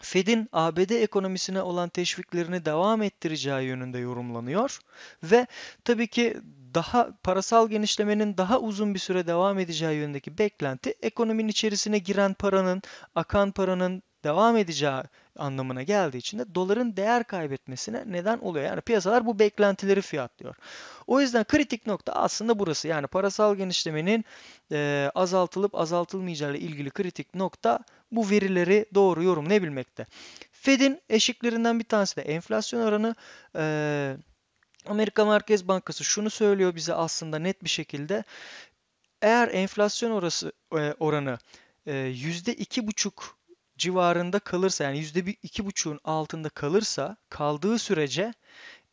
Fed'in ABD ekonomisine olan teşviklerini devam ettireceği yönünde yorumlanıyor ve tabii ki daha parasal genişlemenin daha uzun bir süre devam edeceği yönündeki beklenti ekonominin içerisine giren paranın, akan paranın devam edeceği anlamına geldiği için de doların değer kaybetmesine neden oluyor. Yani piyasalar bu beklentileri fiyatlıyor. O yüzden kritik nokta aslında burası. Yani parasal genişlemenin e, azaltılıp azaltılmayacağı ile ilgili kritik nokta bu verileri doğru yorumlayabilmekte. Fed'in eşiklerinden bir tanesi de enflasyon oranı. E, Amerika Merkez Bankası şunu söylüyor bize aslında net bir şekilde. Eğer enflasyon orası e, oranı %2,5 e, civarında kalırsa yani yüzde bir iki buçuğun altında kalırsa kaldığı sürece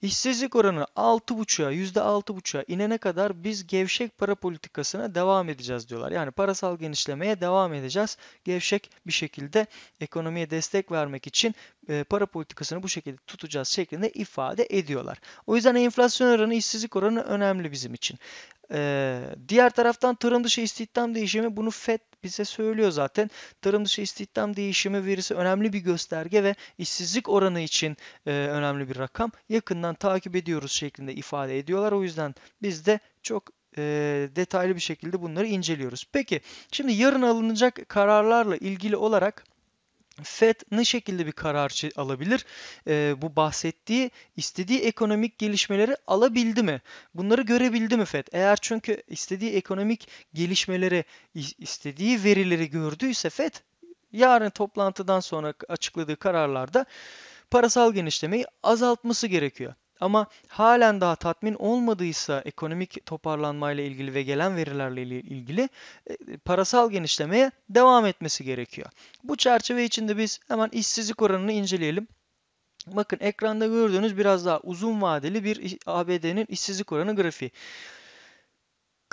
işsizlik oranı altı buçuğa inene kadar biz gevşek para politikasına devam edeceğiz diyorlar. Yani parasal genişlemeye devam edeceğiz. Gevşek bir şekilde ekonomiye destek vermek için e, para politikasını bu şekilde tutacağız şeklinde ifade ediyorlar. O yüzden enflasyon oranı, işsizlik oranı önemli bizim için. Ee, diğer taraftan tarım dışı istihdam değişimi bunu FED bize söylüyor zaten. Tarım dışı istihdam değişimi verisi önemli bir gösterge ve işsizlik oranı için e, önemli bir rakam. Yakından takip ediyoruz şeklinde ifade ediyorlar. O yüzden biz de çok e, detaylı bir şekilde bunları inceliyoruz. Peki şimdi yarın alınacak kararlarla ilgili olarak Fed ne şekilde bir karar alabilir? E, bu bahsettiği istediği ekonomik gelişmeleri alabildi mi? Bunları görebildi mi Fed? Eğer çünkü istediği ekonomik gelişmeleri, istediği verileri gördüyse Fed yarın toplantıdan sonra açıkladığı kararlarda parasal genişlemeyi azaltması gerekiyor. Ama halen daha tatmin olmadıysa ekonomik toparlanmayla ilgili ve gelen verilerle ilgili e, parasal genişlemeye devam etmesi gerekiyor. Bu çerçeve içinde biz hemen işsizlik oranını inceleyelim. Bakın ekranda gördüğünüz biraz daha uzun vadeli bir ABD'nin işsizlik oranı grafiği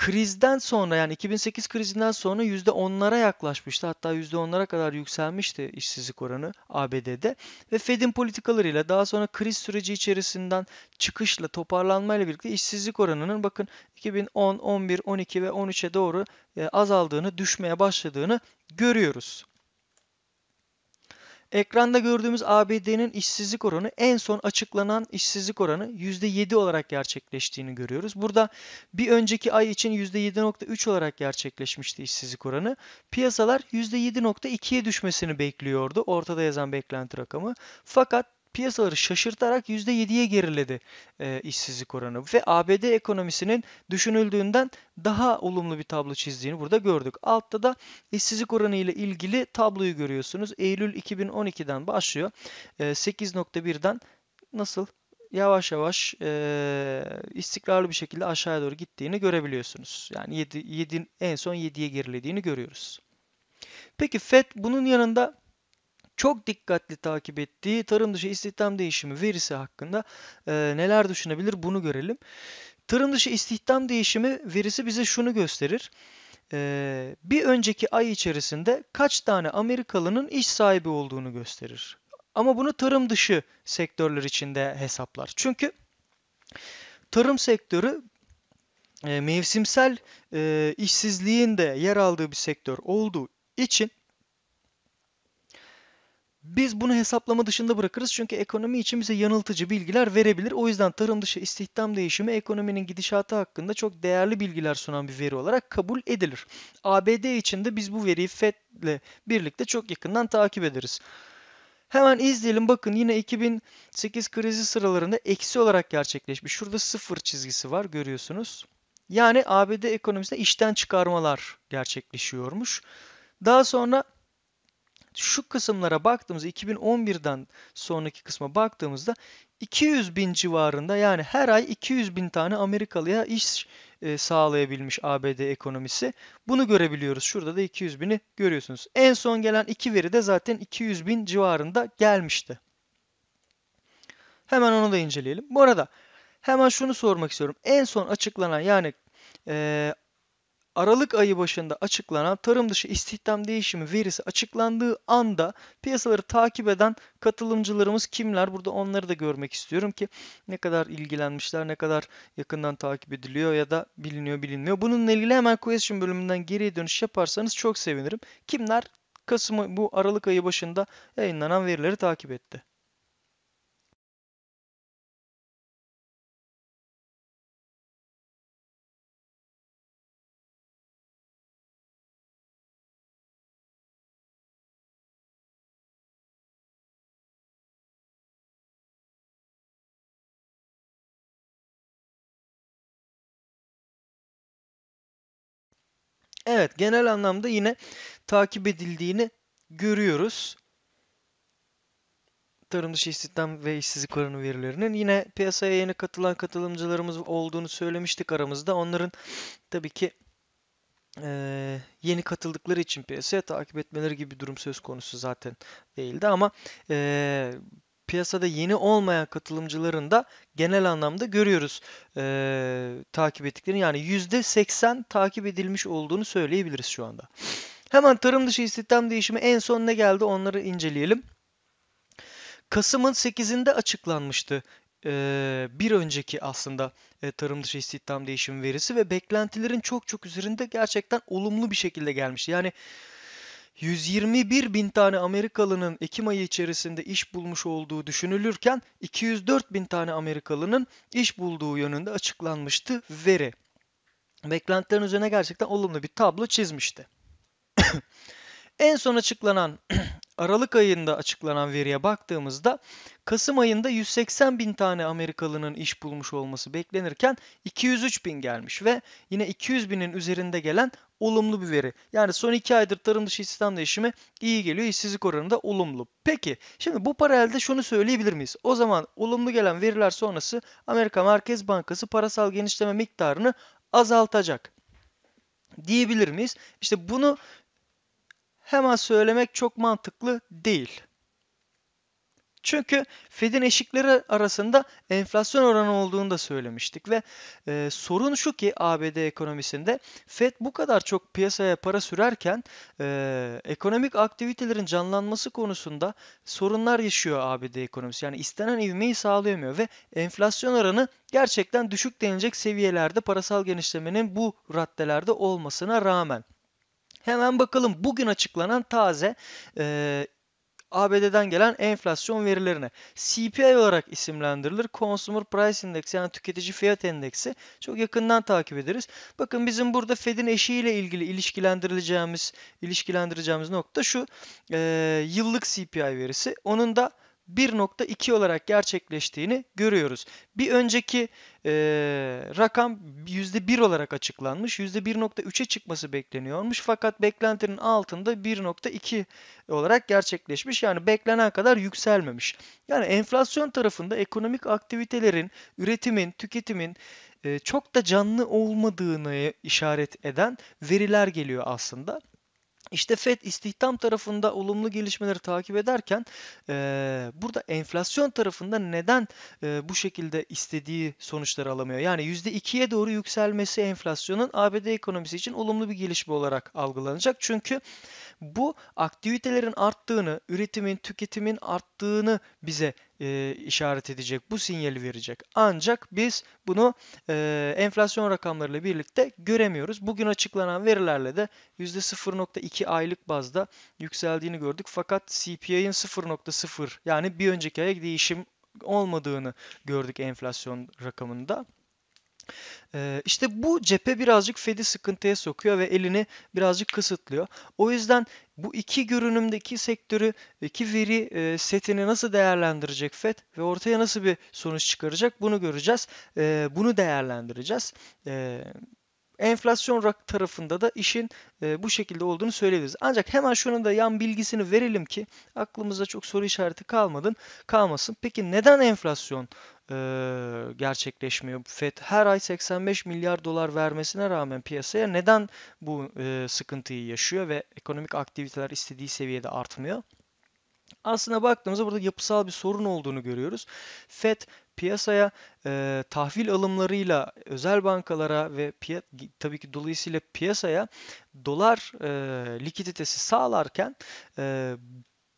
krizden sonra yani 2008 krizinden sonra %10'lara yaklaşmıştı. Hatta %10'lara kadar yükselmişti işsizlik oranı ABD'de. Ve Fed'in politikalarıyla daha sonra kriz süreci içerisinden çıkışla toparlanmayla birlikte işsizlik oranının bakın 2010, 11, 12 ve 13'e doğru e, azaldığını, düşmeye başladığını görüyoruz. Ekranda gördüğümüz ABD'nin işsizlik oranı en son açıklanan işsizlik oranı %7 olarak gerçekleştiğini görüyoruz. Burada bir önceki ay için %7.3 olarak gerçekleşmişti işsizlik oranı. Piyasalar %7.2'ye düşmesini bekliyordu. Ortada yazan beklenti rakamı. Fakat piyasaları şaşırtarak %7'ye geriledi e, işsizlik oranı ve ABD ekonomisinin düşünüldüğünden daha olumlu bir tablo çizdiğini burada gördük. Altta da işsizlik oranı ile ilgili tabloyu görüyorsunuz. Eylül 2012'den başlıyor. E, 8.1'den nasıl yavaş yavaş e, istikrarlı bir şekilde aşağıya doğru gittiğini görebiliyorsunuz. Yani 7, 7 en son 7'ye gerilediğini görüyoruz. Peki FED bunun yanında çok dikkatli takip ettiği tarım dışı istihdam değişimi verisi hakkında e, neler düşünebilir bunu görelim. Tarım dışı istihdam değişimi verisi bize şunu gösterir. E, bir önceki ay içerisinde kaç tane Amerikalının iş sahibi olduğunu gösterir. Ama bunu tarım dışı sektörler içinde hesaplar. Çünkü tarım sektörü mevsimsel işsizliğin de yer aldığı bir sektör olduğu için biz bunu hesaplama dışında bırakırız çünkü ekonomi için bize yanıltıcı bilgiler verebilir. O yüzden tarım dışı istihdam değişimi ekonominin gidişatı hakkında çok değerli bilgiler sunan bir veri olarak kabul edilir. ABD için de biz bu veriyi FED ile birlikte çok yakından takip ederiz. Hemen izleyelim bakın yine 2008 krizi sıralarında eksi olarak gerçekleşmiş. Şurada sıfır çizgisi var görüyorsunuz. Yani ABD ekonomisinde işten çıkarmalar gerçekleşiyormuş. Daha sonra şu kısımlara baktığımızda 2011'den sonraki kısma baktığımızda 200 bin civarında yani her ay 200 bin tane Amerikalıya iş e, sağlayabilmiş ABD ekonomisi. Bunu görebiliyoruz. Şurada da 200 bini görüyorsunuz. En son gelen iki veri de zaten 200 bin civarında gelmişti. Hemen onu da inceleyelim. Bu arada hemen şunu sormak istiyorum. En son açıklanan yani e, Aralık ayı başında açıklanan tarım dışı istihdam değişimi verisi açıklandığı anda piyasaları takip eden katılımcılarımız kimler? Burada onları da görmek istiyorum ki ne kadar ilgilenmişler, ne kadar yakından takip ediliyor ya da biliniyor bilinmiyor. Bununla ilgili hemen question bölümünden geriye dönüş yaparsanız çok sevinirim. Kimler Kasım bu Aralık ayı başında yayınlanan verileri takip etti? Evet genel anlamda yine takip edildiğini görüyoruz. Tarım dışı istihdam ve işsizlik oranı verilerinin yine piyasaya yeni katılan katılımcılarımız olduğunu söylemiştik aramızda. Onların tabii ki e, yeni katıldıkları için piyasaya takip etmeleri gibi bir durum söz konusu zaten değildi ama e, piyasada yeni olmayan katılımcıların da genel anlamda görüyoruz e, takip ettiklerini. Yani %80 takip edilmiş olduğunu söyleyebiliriz şu anda. Hemen tarım dışı istihdam değişimi en son ne geldi onları inceleyelim. Kasım'ın 8'inde açıklanmıştı e, bir önceki aslında e, tarım dışı istihdam değişimi verisi ve beklentilerin çok çok üzerinde gerçekten olumlu bir şekilde gelmişti. Yani 121 bin tane Amerikalının Ekim ayı içerisinde iş bulmuş olduğu düşünülürken 204 bin tane Amerikalının iş bulduğu yönünde açıklanmıştı veri. Beklentilerin üzerine gerçekten olumlu bir tablo çizmişti. en son açıklanan Aralık ayında açıklanan veriye baktığımızda Kasım ayında 180 bin tane Amerikalının iş bulmuş olması beklenirken 203 bin gelmiş ve yine 200 binin üzerinde gelen olumlu bir veri. Yani son 2 aydır tarım dışı istihdam değişimi iyi geliyor. İşsizlik oranı da olumlu. Peki şimdi bu paralelde şunu söyleyebilir miyiz? O zaman olumlu gelen veriler sonrası Amerika Merkez Bankası parasal genişleme miktarını azaltacak diyebilir miyiz? İşte bunu hemen söylemek çok mantıklı değil. Çünkü Fed'in eşikleri arasında enflasyon oranı olduğunu da söylemiştik ve e, sorun şu ki ABD ekonomisinde Fed bu kadar çok piyasaya para sürerken e, ekonomik aktivitelerin canlanması konusunda sorunlar yaşıyor ABD ekonomisi. Yani istenen ivmeyi sağlayamıyor ve enflasyon oranı gerçekten düşük denilecek seviyelerde parasal genişlemenin bu raddelerde olmasına rağmen. Hemen bakalım bugün açıklanan taze e, ABD'den gelen enflasyon verilerine. CPI olarak isimlendirilir. Consumer Price Index yani tüketici fiyat endeksi. Çok yakından takip ederiz. Bakın bizim burada Fed'in eşiğiyle ilgili ilişkilendirileceğimiz ilişkilendireceğimiz nokta şu. E, yıllık CPI verisi. Onun da 1.2 olarak gerçekleştiğini görüyoruz. Bir önceki e, rakam %1 olarak açıklanmış. %1.3'e çıkması bekleniyormuş. Fakat beklentinin altında 1.2 olarak gerçekleşmiş. Yani beklenen kadar yükselmemiş. Yani enflasyon tarafında ekonomik aktivitelerin, üretimin, tüketimin e, çok da canlı olmadığını e, işaret eden veriler geliyor aslında. İşte Fed istihdam tarafında olumlu gelişmeleri takip ederken e, burada enflasyon tarafında neden e, bu şekilde istediği sonuçları alamıyor? Yani %2'ye doğru yükselmesi enflasyonun ABD ekonomisi için olumlu bir gelişme olarak algılanacak. Çünkü bu aktivitelerin arttığını, üretimin, tüketimin arttığını bize e, işaret edecek, bu sinyali verecek. Ancak biz bunu e, enflasyon rakamlarıyla birlikte göremiyoruz. Bugün açıklanan verilerle de %0.2 aylık bazda yükseldiğini gördük. Fakat CPI'nin 0.0 yani bir önceki aya değişim olmadığını gördük enflasyon rakamında. Ee, işte bu cephe birazcık Fed'i sıkıntıya sokuyor ve elini birazcık kısıtlıyor. O yüzden bu iki görünümdeki sektörü, iki veri e, setini nasıl değerlendirecek FED ve ortaya nasıl bir sonuç çıkaracak bunu göreceğiz. Ee, bunu değerlendireceğiz. E, Enflasyon rak tarafında da işin e, bu şekilde olduğunu söyleyebiliriz. Ancak hemen şunun da yan bilgisini verelim ki aklımızda çok soru işareti kalmadın, kalmasın. Peki neden enflasyon e, gerçekleşmiyor. FED her ay 85 milyar dolar vermesine rağmen piyasaya neden bu e, sıkıntıyı yaşıyor ve ekonomik aktiviteler istediği seviyede artmıyor? Aslına baktığımızda burada yapısal bir sorun olduğunu görüyoruz. FED piyasaya e, tahvil alımlarıyla özel bankalara ve tabii ki dolayısıyla piyasaya dolar e, likiditesi sağlarken e,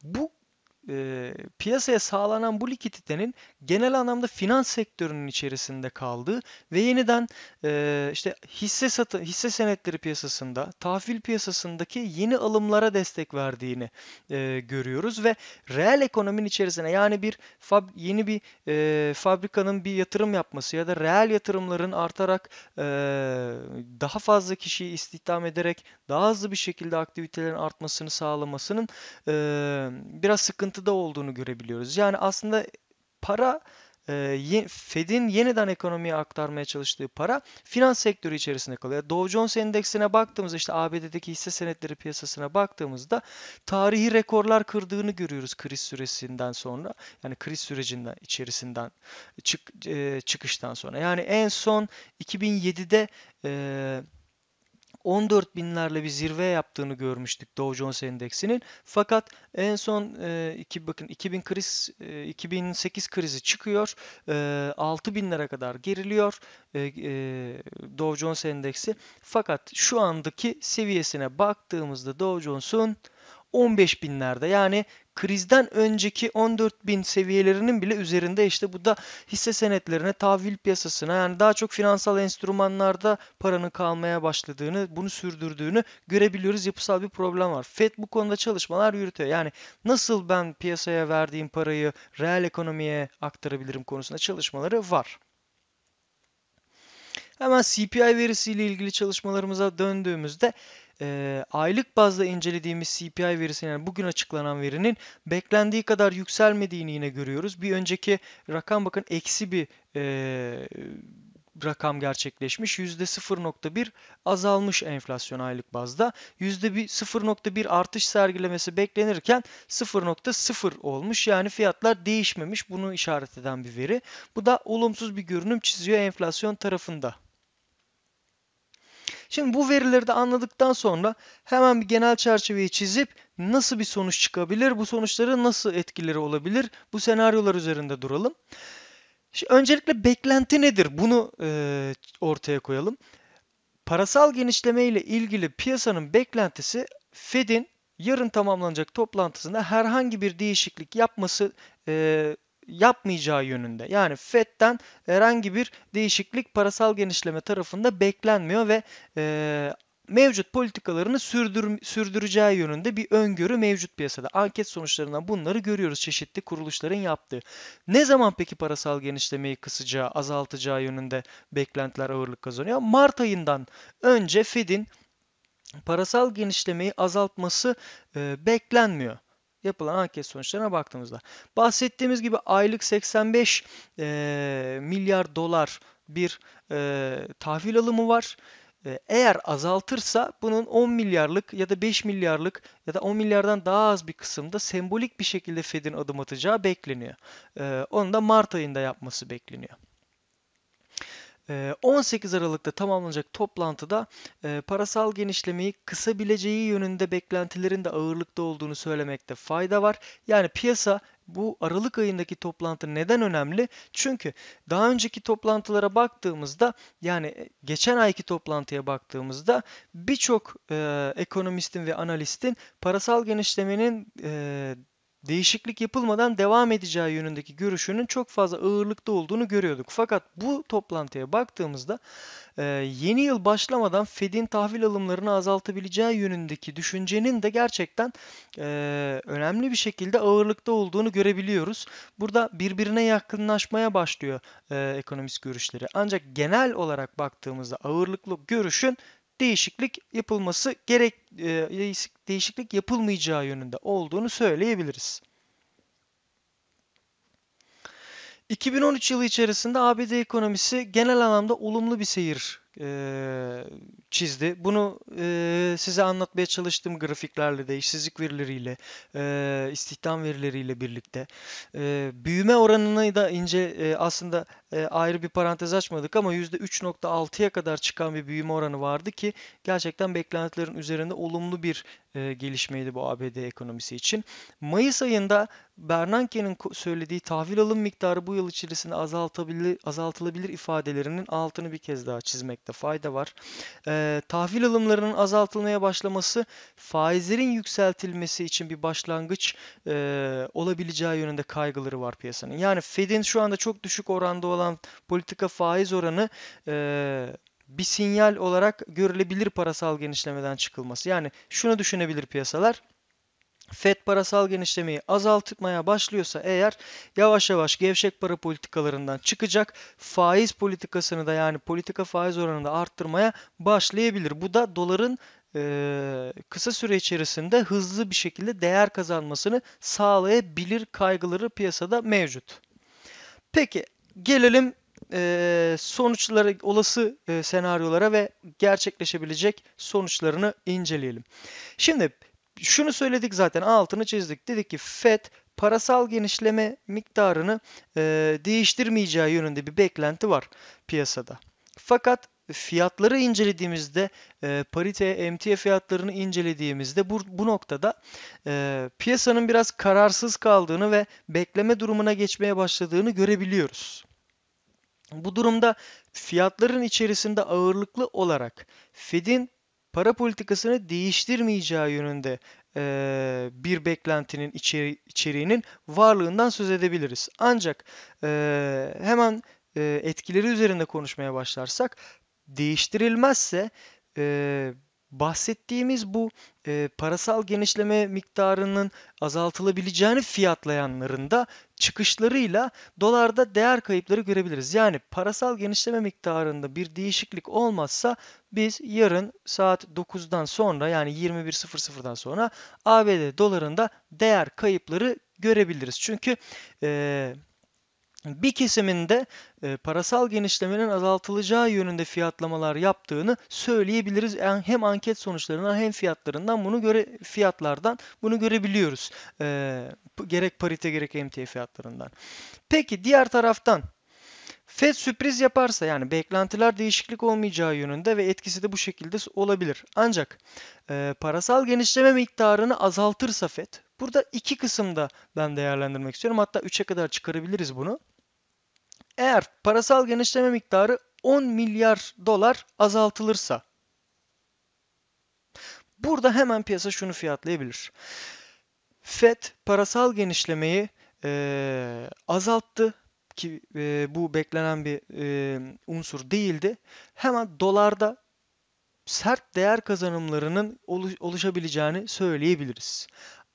bu e, piyasaya sağlanan bu likiditenin genel anlamda finans sektörünün içerisinde kaldığı ve yeniden e, işte hisse satı hisse senetleri piyasasında, tahvil piyasasındaki yeni alımlara destek verdiğini e, görüyoruz ve reel ekonominin içerisine yani bir fab, yeni bir e, fabrikanın bir yatırım yapması ya da reel yatırımların artarak e, daha fazla kişiyi istihdam ederek daha hızlı bir şekilde aktivitelerin artmasını sağlamasının e, biraz sıkıntı sıkıntıda olduğunu görebiliyoruz. Yani aslında e, para e, Fed'in yeniden ekonomiye aktarmaya çalıştığı para finans sektörü içerisinde kalıyor. Dow Jones Endeksine baktığımızda işte ABD'deki hisse senetleri piyasasına baktığımızda tarihi rekorlar kırdığını görüyoruz kriz süresinden sonra. Yani kriz sürecinden içerisinden çık, e, çıkıştan sonra. Yani en son 2007'de e, 14 binlerle bir zirve yaptığını görmüştük Dow Jones Endeksinin. Fakat en son e, iki, bakın 2000 kriz e, 2008 krizi çıkıyor. E, 6 binlere kadar geriliyor e, e, Dow Jones Endeksi. Fakat şu andaki seviyesine baktığımızda Dow Jones'un 15 binlerde yani krizden önceki 14 bin seviyelerinin bile üzerinde işte bu da hisse senetlerine, tahvil piyasasına yani daha çok finansal enstrümanlarda paranın kalmaya başladığını, bunu sürdürdüğünü görebiliyoruz. Yapısal bir problem var. Fed bu konuda çalışmalar yürütüyor. Yani nasıl ben piyasaya verdiğim parayı reel ekonomiye aktarabilirim konusunda çalışmaları var. Hemen CPI verisiyle ilgili çalışmalarımıza döndüğümüzde e, aylık bazda incelediğimiz CPI verisi yani bugün açıklanan verinin beklendiği kadar yükselmediğini yine görüyoruz. Bir önceki rakam bakın eksi bir e, rakam gerçekleşmiş. %0.1 azalmış enflasyon aylık bazda. %0.1 artış sergilemesi beklenirken 0.0 olmuş. Yani fiyatlar değişmemiş. Bunu işaret eden bir veri. Bu da olumsuz bir görünüm çiziyor enflasyon tarafında. Şimdi bu verileri de anladıktan sonra hemen bir genel çerçeveyi çizip nasıl bir sonuç çıkabilir, bu sonuçları nasıl etkileri olabilir bu senaryolar üzerinde duralım. Şimdi öncelikle beklenti nedir bunu e, ortaya koyalım. Parasal genişleme ile ilgili piyasanın beklentisi Fed'in yarın tamamlanacak toplantısında herhangi bir değişiklik yapması e, yapmayacağı yönünde. Yani FED'den herhangi bir değişiklik parasal genişleme tarafında beklenmiyor ve e, mevcut politikalarını sürdür, sürdüreceği yönünde bir öngörü mevcut piyasada. Anket sonuçlarından bunları görüyoruz çeşitli kuruluşların yaptığı. Ne zaman peki parasal genişlemeyi kısacağı, azaltacağı yönünde beklentiler ağırlık kazanıyor? Mart ayından önce Fed'in parasal genişlemeyi azaltması e, beklenmiyor yapılan anket sonuçlarına baktığımızda. Bahsettiğimiz gibi aylık 85 e, milyar dolar bir e, tahvil alımı var. Eğer azaltırsa bunun 10 milyarlık ya da 5 milyarlık ya da 10 milyardan daha az bir kısımda sembolik bir şekilde Fed'in adım atacağı bekleniyor. Onu da Mart ayında yapması bekleniyor. 18 ee, Aralık'ta tamamlanacak toplantıda e, parasal genişlemeyi kısabileceği yönünde beklentilerin de ağırlıkta olduğunu söylemekte fayda var. Yani piyasa bu Aralık ayındaki toplantı neden önemli? Çünkü daha önceki toplantılara baktığımızda yani e, geçen ayki toplantıya baktığımızda birçok e, ekonomistin ve analistin parasal genişlemenin e, değişiklik yapılmadan devam edeceği yönündeki görüşünün çok fazla ağırlıkta olduğunu görüyorduk. Fakat bu toplantıya baktığımızda e, yeni yıl başlamadan Fed'in tahvil alımlarını azaltabileceği yönündeki düşüncenin de gerçekten e, önemli bir şekilde ağırlıkta olduğunu görebiliyoruz. Burada birbirine yakınlaşmaya başlıyor e, ekonomist görüşleri. Ancak genel olarak baktığımızda ağırlıklı görüşün değişiklik yapılması gerek e, değişiklik yapılmayacağı yönünde olduğunu söyleyebiliriz. 2013 yılı içerisinde ABD ekonomisi genel anlamda olumlu bir seyir e, çizdi. Bunu e, size anlatmaya çalıştım grafiklerle de, işsizlik verileriyle, e, istihdam verileriyle birlikte e, büyüme oranını da ince e, aslında e, ayrı bir parantez açmadık ama %3.6'ya kadar çıkan bir büyüme oranı vardı ki gerçekten beklentilerin üzerinde olumlu bir e, gelişmeydi bu ABD ekonomisi için. Mayıs ayında Bernanke'nin söylediği tahvil alım miktarı bu yıl içerisinde azaltabilir, azaltılabilir ifadelerinin altını bir kez daha çizmekte fayda var. E, tahvil alımlarının azaltılmaya başlaması faizlerin yükseltilmesi için bir başlangıç e, olabileceği yönünde kaygıları var piyasanın. Yani Fed'in şu anda çok düşük oranda olan politika faiz oranı e, bir sinyal olarak görülebilir parasal genişlemeden çıkılması. Yani şunu düşünebilir piyasalar FED parasal genişlemeyi azaltmaya başlıyorsa eğer yavaş yavaş gevşek para politikalarından çıkacak faiz politikasını da yani politika faiz oranını da arttırmaya başlayabilir. Bu da doların e, kısa süre içerisinde hızlı bir şekilde değer kazanmasını sağlayabilir kaygıları piyasada mevcut. Peki gelelim e, sonuçları olası e, senaryolara ve gerçekleşebilecek sonuçlarını inceleyelim. Şimdi şunu söyledik zaten altını çizdik. Dedik ki FED parasal genişleme miktarını e, değiştirmeyeceği yönünde bir beklenti var piyasada. Fakat fiyatları incelediğimizde e, parite emtia fiyatlarını incelediğimizde bu, bu noktada e, piyasanın biraz kararsız kaldığını ve bekleme durumuna geçmeye başladığını görebiliyoruz. Bu durumda fiyatların içerisinde ağırlıklı olarak Fed'in para politikasını değiştirmeyeceği yönünde e, bir beklentinin içeri, içeriğinin varlığından söz edebiliriz. Ancak e, hemen e, etkileri üzerinde konuşmaya başlarsak değiştirilmezse e, bahsettiğimiz bu e, parasal genişleme miktarının azaltılabileceğini fiyatlayanlarında çıkışlarıyla dolarda değer kayıpları görebiliriz. Yani parasal genişleme miktarında bir değişiklik olmazsa biz yarın saat 9'dan sonra yani 21.00'dan sonra ABD dolarında değer kayıpları görebiliriz. Çünkü e, bir kesiminde e, parasal genişlemenin azaltılacağı yönünde fiyatlamalar yaptığını söyleyebiliriz. Yani hem anket sonuçlarından hem fiyatlarından bunu göre fiyatlardan bunu görebiliyoruz. E, gerek parite gerek emtia fiyatlarından. Peki diğer taraftan Fed sürpriz yaparsa yani beklentiler değişiklik olmayacağı yönünde ve etkisi de bu şekilde olabilir. Ancak e, parasal genişleme miktarını azaltırsa Fed Burada iki kısımda ben değerlendirmek istiyorum. Hatta 3'e kadar çıkarabiliriz bunu eğer parasal genişleme miktarı 10 milyar dolar azaltılırsa burada hemen piyasa şunu fiyatlayabilir. FED parasal genişlemeyi e, azalttı ki e, bu beklenen bir e, unsur değildi. Hemen dolarda sert değer kazanımlarının oluş, oluşabileceğini söyleyebiliriz.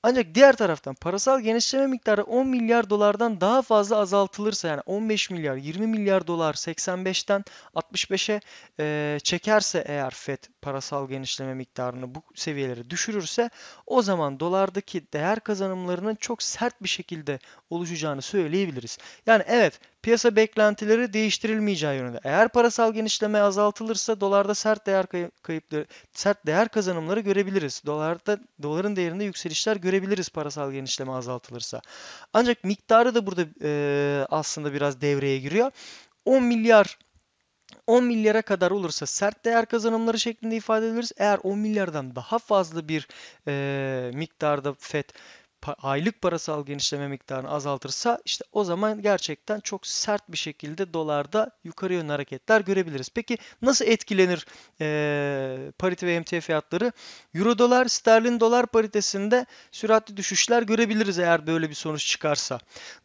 Ancak diğer taraftan parasal genişleme miktarı 10 milyar dolardan daha fazla azaltılırsa yani 15 milyar 20 milyar dolar 85'ten 65'e e, çekerse eğer FED parasal genişleme miktarını bu seviyelere düşürürse o zaman dolardaki değer kazanımlarının çok sert bir şekilde oluşacağını söyleyebiliriz. Yani evet piyasa beklentileri değiştirilmeyeceği yönünde. Eğer parasal genişleme azaltılırsa dolarda sert değer kayıpları, sert değer kazanımları görebiliriz. Dolarda doların değerinde yükselişler görebiliriz parasal genişleme azaltılırsa. Ancak miktarı da burada e, aslında biraz devreye giriyor. 10 milyar 10 milyara kadar olursa sert değer kazanımları şeklinde ifade ederiz. Eğer 10 milyardan daha fazla bir e, miktarda FED aylık parasal genişleme miktarını azaltırsa işte o zaman gerçekten çok sert bir şekilde dolarda yukarı yönlü hareketler görebiliriz. Peki nasıl etkilenir e, parite ve emtia fiyatları? Euro dolar sterlin dolar paritesinde süratli düşüşler görebiliriz eğer böyle bir sonuç çıkarsa.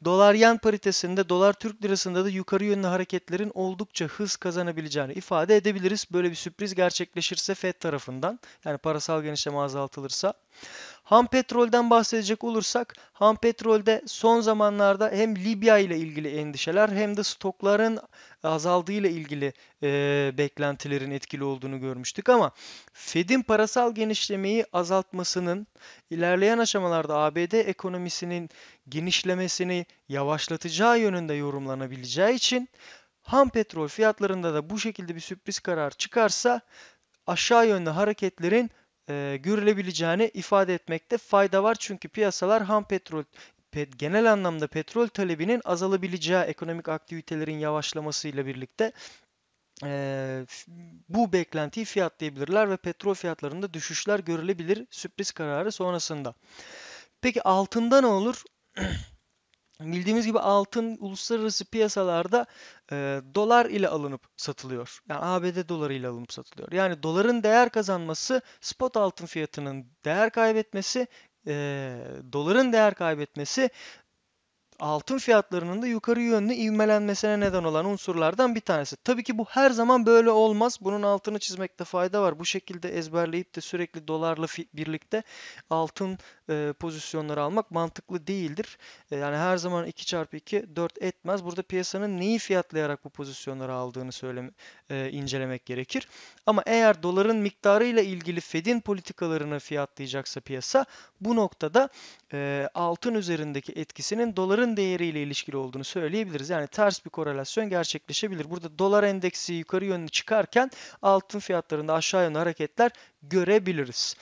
Dolar yen paritesinde dolar Türk lirasında da yukarı yönlü hareketlerin oldukça hız kazanabileceğini ifade edebiliriz. Böyle bir sürpriz gerçekleşirse FED tarafından yani parasal genişleme azaltılırsa. Ham petrolden bahsedecek olursak ham petrolde son zamanlarda hem Libya ile ilgili endişeler hem de stokların azaldığı ile ilgili e, beklentilerin etkili olduğunu görmüştük ama Fed'in parasal genişlemeyi azaltmasının ilerleyen aşamalarda ABD ekonomisinin genişlemesini yavaşlatacağı yönünde yorumlanabileceği için ham petrol fiyatlarında da bu şekilde bir sürpriz karar çıkarsa aşağı yönlü hareketlerin e, görülebileceğini ifade etmekte fayda var. Çünkü piyasalar ham petrol pet, genel anlamda petrol talebinin azalabileceği ekonomik aktivitelerin yavaşlamasıyla birlikte e, bu beklentiyi fiyatlayabilirler ve petrol fiyatlarında düşüşler görülebilir sürpriz kararı sonrasında. Peki altında ne olur? Bildiğimiz gibi altın uluslararası piyasalarda e, dolar ile alınıp satılıyor. Yani ABD doları ile alınıp satılıyor. Yani doların değer kazanması, spot altın fiyatının değer kaybetmesi, e, doların değer kaybetmesi altın fiyatlarının da yukarı yönlü ivmelenmesine neden olan unsurlardan bir tanesi. Tabii ki bu her zaman böyle olmaz. Bunun altını çizmekte fayda var. Bu şekilde ezberleyip de sürekli dolarla birlikte altın e, pozisyonları almak mantıklı değildir. E, yani her zaman 2 çarpı 2 4 etmez. Burada piyasanın neyi fiyatlayarak bu pozisyonları aldığını söyleme, e, incelemek gerekir. Ama eğer doların miktarı ile ilgili Fed'in politikalarını fiyatlayacaksa piyasa bu noktada e, altın üzerindeki etkisinin doların değeriyle ilişkili olduğunu söyleyebiliriz. Yani ters bir korelasyon gerçekleşebilir. Burada dolar endeksi yukarı yönlü çıkarken altın fiyatlarında aşağı yönlü hareketler görebiliriz.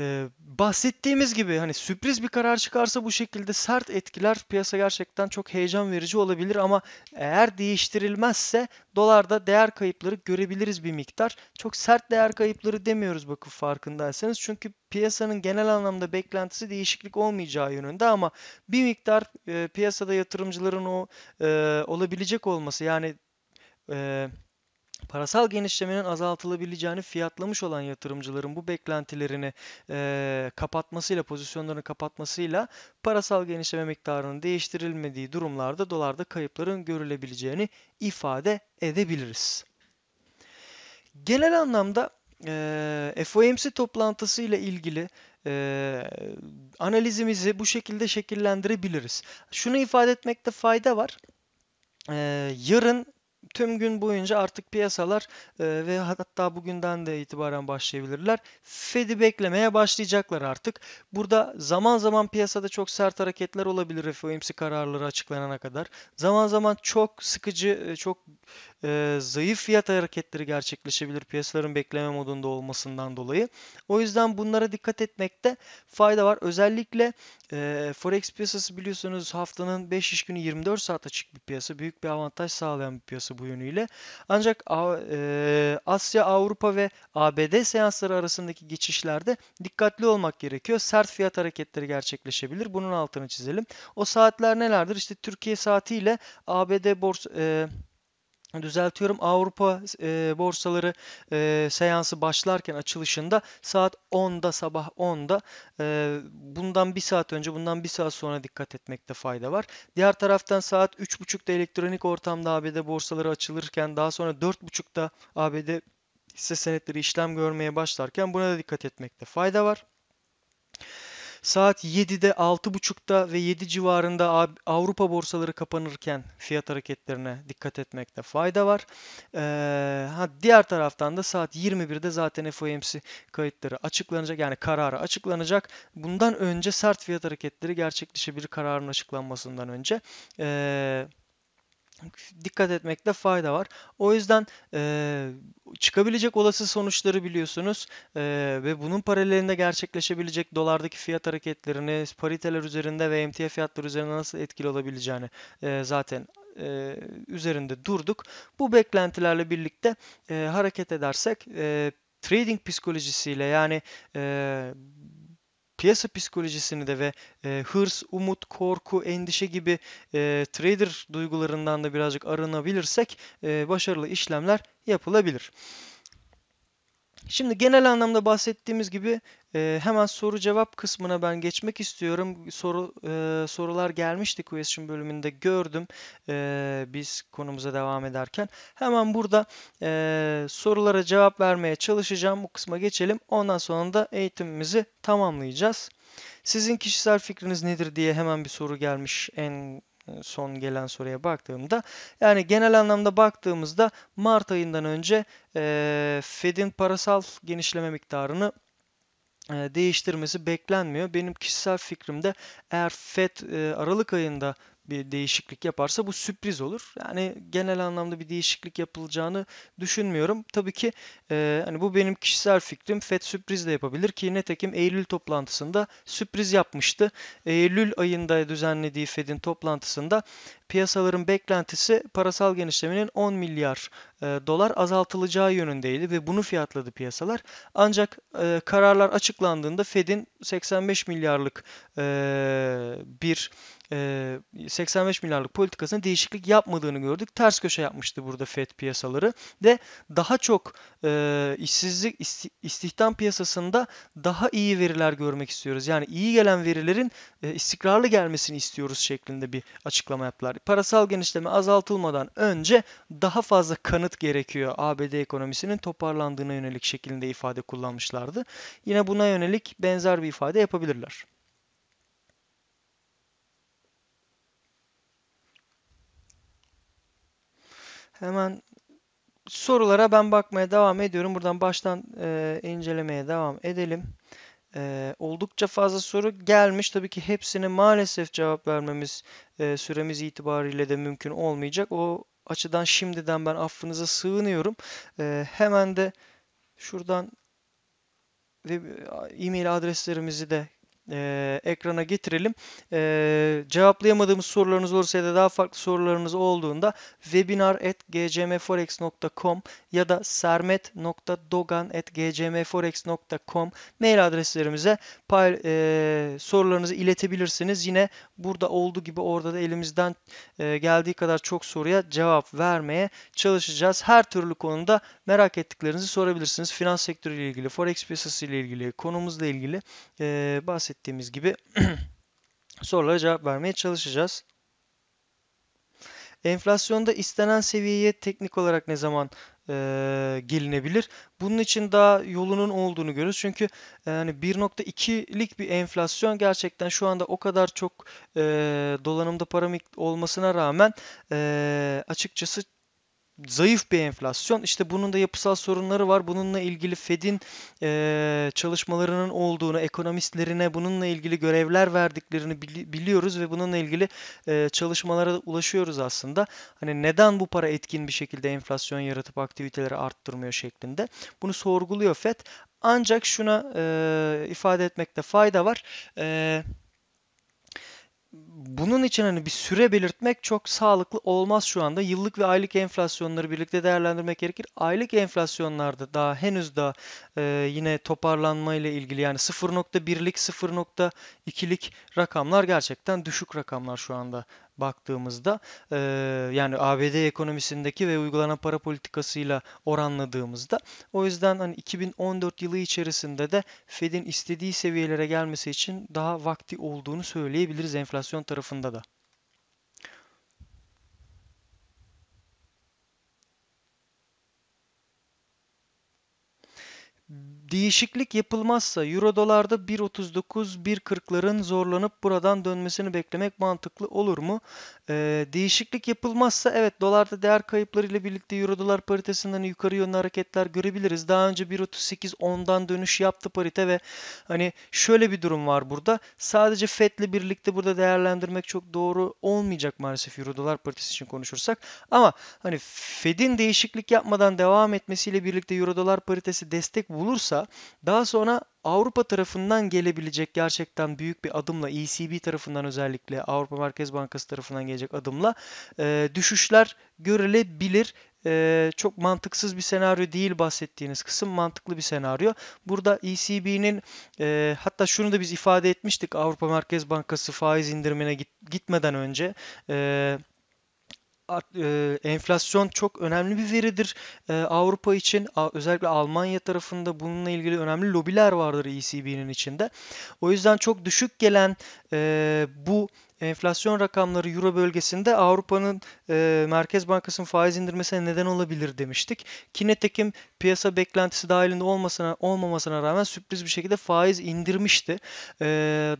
Ee, bahsettiğimiz gibi hani sürpriz bir karar çıkarsa bu şekilde sert etkiler piyasa gerçekten çok heyecan verici olabilir ama eğer değiştirilmezse dolarda değer kayıpları görebiliriz bir miktar. Çok sert değer kayıpları demiyoruz bakın farkındaysanız çünkü piyasanın genel anlamda beklentisi değişiklik olmayacağı yönünde ama bir miktar e, piyasada yatırımcıların o e, olabilecek olması yani e, Parasal genişlemenin azaltılabileceğini fiyatlamış olan yatırımcıların bu beklentilerini e, kapatmasıyla, pozisyonlarını kapatmasıyla parasal genişleme miktarının değiştirilmediği durumlarda dolarda kayıpların görülebileceğini ifade edebiliriz. Genel anlamda e, FOMC toplantısı ile ilgili e, analizimizi bu şekilde şekillendirebiliriz. Şunu ifade etmekte fayda var. E, yarın tüm gün boyunca artık piyasalar e, ve hatta bugünden de itibaren başlayabilirler. Fed'i beklemeye başlayacaklar artık. Burada zaman zaman piyasada çok sert hareketler olabilir FOMC kararları açıklanana kadar. Zaman zaman çok sıkıcı, e, çok e, zayıf fiyat hareketleri gerçekleşebilir piyasaların bekleme modunda olmasından dolayı. O yüzden bunlara dikkat etmekte fayda var. Özellikle e, Forex piyasası biliyorsunuz haftanın 5 iş günü 24 saat açık bir piyasa. Büyük bir avantaj sağlayan bir piyasa bu yönüyle. Ancak e, Asya, Avrupa ve ABD seansları arasındaki geçişlerde dikkatli olmak gerekiyor. Sert fiyat hareketleri gerçekleşebilir. Bunun altını çizelim. O saatler nelerdir? İşte Türkiye saatiyle ABD borsa e, düzeltiyorum Avrupa e, borsaları e, seansı başlarken açılışında saat 10'da sabah 10'da e, bundan bir saat önce bundan bir saat sonra dikkat etmekte fayda var. Diğer taraftan saat 3.30'da elektronik ortamda ABD borsaları açılırken daha sonra 4.30'da ABD hisse senetleri işlem görmeye başlarken buna da dikkat etmekte fayda var. Saat 7'de 6.30'da ve 7 civarında Avrupa borsaları kapanırken fiyat hareketlerine dikkat etmekte fayda var. Ee, ha, diğer taraftan da saat 21'de zaten FOMC kayıtları açıklanacak yani kararı açıklanacak. Bundan önce sert fiyat hareketleri gerçekleşebilir kararın açıklanmasından önce. Ee, dikkat etmekte fayda var. O yüzden e, çıkabilecek olası sonuçları biliyorsunuz e, ve bunun paralelinde gerçekleşebilecek dolardaki fiyat hareketlerini, pariteler üzerinde ve emtia fiyatları üzerinde nasıl etkili olabileceğini e, zaten e, üzerinde durduk. Bu beklentilerle birlikte e, hareket edersek e, trading psikolojisiyle yani e, piyasa psikolojisini de ve e, hırs, umut, korku, endişe gibi e, trader duygularından da birazcık arınabilirsek e, başarılı işlemler yapılabilir. Şimdi genel anlamda bahsettiğimiz gibi e, hemen soru cevap kısmına ben geçmek istiyorum. Soru e, sorular gelmişti question bölümünde gördüm e, biz konumuza devam ederken. Hemen burada e, sorulara cevap vermeye çalışacağım. Bu kısma geçelim. Ondan sonra da eğitimimizi tamamlayacağız. Sizin kişisel fikriniz nedir diye hemen bir soru gelmiş en ee, son gelen soruya baktığımda yani genel anlamda baktığımızda Mart ayından önce e, Fed'in parasal genişleme miktarını e, değiştirmesi beklenmiyor. Benim kişisel fikrimde eğer FED e, Aralık ayında bir değişiklik yaparsa bu sürpriz olur. Yani genel anlamda bir değişiklik yapılacağını düşünmüyorum. Tabii ki e, hani bu benim kişisel fikrim. FED sürpriz de yapabilir ki netekim Eylül toplantısında sürpriz yapmıştı. Eylül ayında düzenlediği FED'in toplantısında piyasaların beklentisi parasal genişlemenin 10 milyar e, dolar azaltılacağı yönündeydi ve bunu fiyatladı piyasalar. Ancak e, kararlar açıklandığında Fed'in 85 milyarlık e, bir 85 milyarlık politikasına değişiklik yapmadığını gördük. Ters köşe yapmıştı burada FED piyasaları ve daha çok e, işsizlik istihdam piyasasında daha iyi veriler görmek istiyoruz. Yani iyi gelen verilerin e, istikrarlı gelmesini istiyoruz şeklinde bir açıklama yaptılar. Parasal genişleme azaltılmadan önce daha fazla kanıt gerekiyor ABD ekonomisinin toparlandığına yönelik şekilde ifade kullanmışlardı. Yine buna yönelik benzer bir ifade yapabilirler. Hemen sorulara ben bakmaya devam ediyorum. Buradan baştan e, incelemeye devam edelim. E, oldukça fazla soru gelmiş. Tabii ki hepsine maalesef cevap vermemiz e, süremiz itibariyle de mümkün olmayacak. O açıdan şimdiden ben affınıza sığınıyorum. E, hemen de şuradan e, e-mail adreslerimizi de e, ekrana getirelim. E, cevaplayamadığımız sorularınız olursa ya da daha farklı sorularınız olduğunda webinar.gcmforex.com ya da sermet.dogan.gcmforex.com mail adreslerimize pay, e, sorularınızı iletebilirsiniz. Yine burada olduğu gibi orada da elimizden e, geldiği kadar çok soruya cevap vermeye çalışacağız. Her türlü konuda merak ettiklerinizi sorabilirsiniz. Finans sektörüyle ilgili, forex piyasası ilgili, konumuzla ilgili e, bahsettiğimiz bahsettiğimiz gibi sorulara cevap vermeye çalışacağız. Enflasyonda istenen seviyeye teknik olarak ne zaman e, gelinebilir? Bunun için daha yolunun olduğunu görüyoruz. Çünkü yani 1.2'lik bir enflasyon gerçekten şu anda o kadar çok e, dolanımda para olmasına rağmen e, açıkçası zayıf bir enflasyon. İşte bunun da yapısal sorunları var. Bununla ilgili Fed'in e, çalışmalarının olduğunu, ekonomistlerine bununla ilgili görevler verdiklerini bili- biliyoruz ve bununla ilgili e, çalışmalara ulaşıyoruz aslında. Hani neden bu para etkin bir şekilde enflasyon yaratıp aktiviteleri arttırmıyor şeklinde. Bunu sorguluyor Fed. Ancak şuna e, ifade etmekte fayda var. Eee bunun için hani bir süre belirtmek çok sağlıklı olmaz şu anda. Yıllık ve aylık enflasyonları birlikte değerlendirmek gerekir. Aylık enflasyonlarda daha henüz daha e, yine toparlanma ile ilgili yani 0.1'lik 0.2'lik rakamlar gerçekten düşük rakamlar şu anda baktığımızda e, yani ABD ekonomisindeki ve uygulanan para politikasıyla oranladığımızda o yüzden hani 2014 yılı içerisinde de Fed'in istediği seviyelere gelmesi için daha vakti olduğunu söyleyebiliriz enflasyon tarafında da. değişiklik yapılmazsa euro dolarda 1.39 1.40'ların zorlanıp buradan dönmesini beklemek mantıklı olur mu? Ee, değişiklik yapılmazsa evet dolarda değer kayıpları ile birlikte euro dolar paritesinden yukarı yönlü hareketler görebiliriz. Daha önce 1.38 10'dan dönüş yaptı parite ve hani şöyle bir durum var burada. Sadece FED'le birlikte burada değerlendirmek çok doğru olmayacak maalesef euro dolar paritesi için konuşursak. Ama hani FED'in değişiklik yapmadan devam etmesiyle birlikte euro dolar paritesi destek bulursa atılırsa daha sonra Avrupa tarafından gelebilecek gerçekten büyük bir adımla ECB tarafından özellikle Avrupa Merkez Bankası tarafından gelecek adımla e, düşüşler görülebilir. E, çok mantıksız bir senaryo değil bahsettiğiniz kısım mantıklı bir senaryo. Burada ECB'nin e, hatta şunu da biz ifade etmiştik Avrupa Merkez Bankası faiz indirimine git, gitmeden önce. E, e, enflasyon çok önemli bir veridir e, Avrupa için. özellikle Almanya tarafında bununla ilgili önemli lobiler vardır ECB'nin içinde. O yüzden çok düşük gelen e, bu enflasyon rakamları Euro bölgesinde Avrupa'nın e, Merkez Bankası'nın faiz indirmesine neden olabilir demiştik. Ki piyasa beklentisi dahilinde olmasına olmamasına rağmen sürpriz bir şekilde faiz indirmişti. E,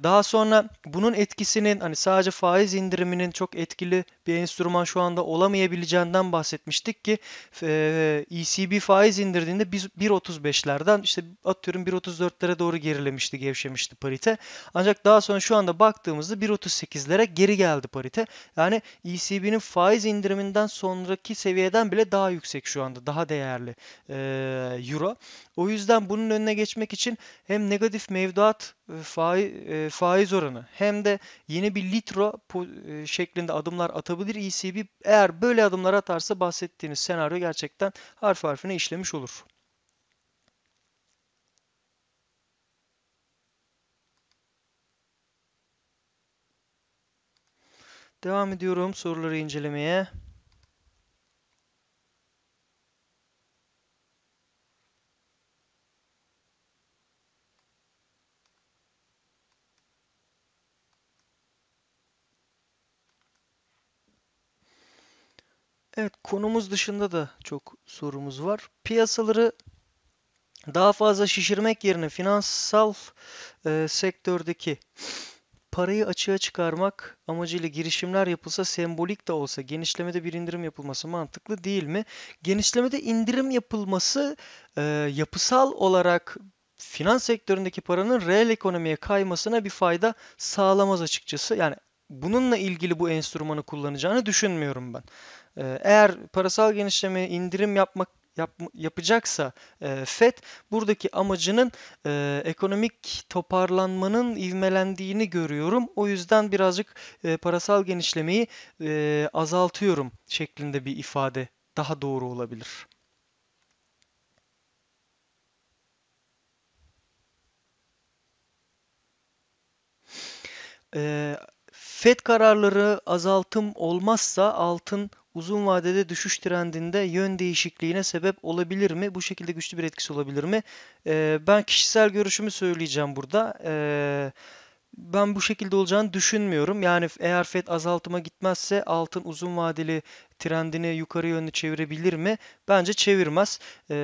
daha sonra bunun etkisinin hani sadece faiz indiriminin çok etkili bir enstrüman şu anda olamayabileceğinden bahsetmiştik ki e, ECB faiz indirdiğinde 1.35'lerden işte atıyorum 1.34'lere doğru gerilemişti, gevşemişti parite. Ancak daha sonra şu anda baktığımızda 1.38 %8'lere geri geldi parite. Yani ECB'nin faiz indiriminden sonraki seviyeden bile daha yüksek şu anda. Daha değerli e, euro. O yüzden bunun önüne geçmek için hem negatif mevduat faiz oranı hem de yeni bir litro şeklinde adımlar atabilir ECB. Eğer böyle adımlar atarsa bahsettiğiniz senaryo gerçekten harf harfine işlemiş olur. Devam ediyorum soruları incelemeye. Evet konumuz dışında da çok sorumuz var. Piyasaları daha fazla şişirmek yerine finansal e, sektördeki parayı açığa çıkarmak amacıyla girişimler yapılsa sembolik de olsa genişlemede bir indirim yapılması mantıklı değil mi? Genişlemede indirim yapılması e, yapısal olarak finans sektöründeki paranın reel ekonomiye kaymasına bir fayda sağlamaz açıkçası. Yani bununla ilgili bu enstrümanı kullanacağını düşünmüyorum ben. E, eğer parasal genişleme indirim yapmak yap, yapacaksa e, FED buradaki amacının e, ekonomik toparlanmanın ivmelendiğini görüyorum. O yüzden birazcık e, parasal genişlemeyi e, azaltıyorum şeklinde bir ifade daha doğru olabilir. E, FED kararları azaltım olmazsa altın uzun vadede düşüş trendinde yön değişikliğine sebep olabilir mi? Bu şekilde güçlü bir etkisi olabilir mi? E, ben kişisel görüşümü söyleyeceğim burada. E, ben bu şekilde olacağını düşünmüyorum. Yani eğer FED azaltıma gitmezse altın uzun vadeli trendini yukarı yönlü çevirebilir mi? Bence çevirmez. E,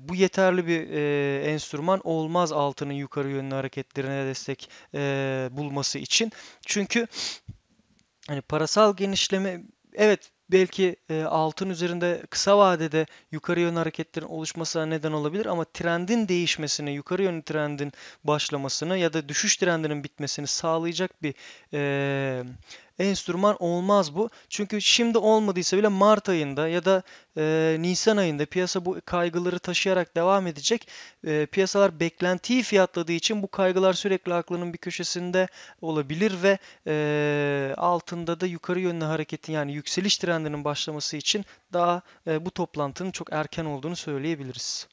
bu yeterli bir e, enstrüman olmaz altının yukarı yönlü hareketlerine destek e, bulması için. Çünkü hani parasal genişleme evet belki e, altın üzerinde kısa vadede yukarı yönlü hareketlerin oluşmasına neden olabilir ama trendin değişmesini, yukarı yönlü trendin başlamasını ya da düşüş trendinin bitmesini sağlayacak bir e, enstrüman olmaz bu. Çünkü şimdi olmadıysa bile Mart ayında ya da e, Nisan ayında piyasa bu kaygıları taşıyarak devam edecek. E, piyasalar beklentiyi fiyatladığı için bu kaygılar sürekli aklının bir köşesinde olabilir ve e, altında da yukarı yönlü hareketin yani yükseliş trendinin başlaması için daha e, bu toplantının çok erken olduğunu söyleyebiliriz.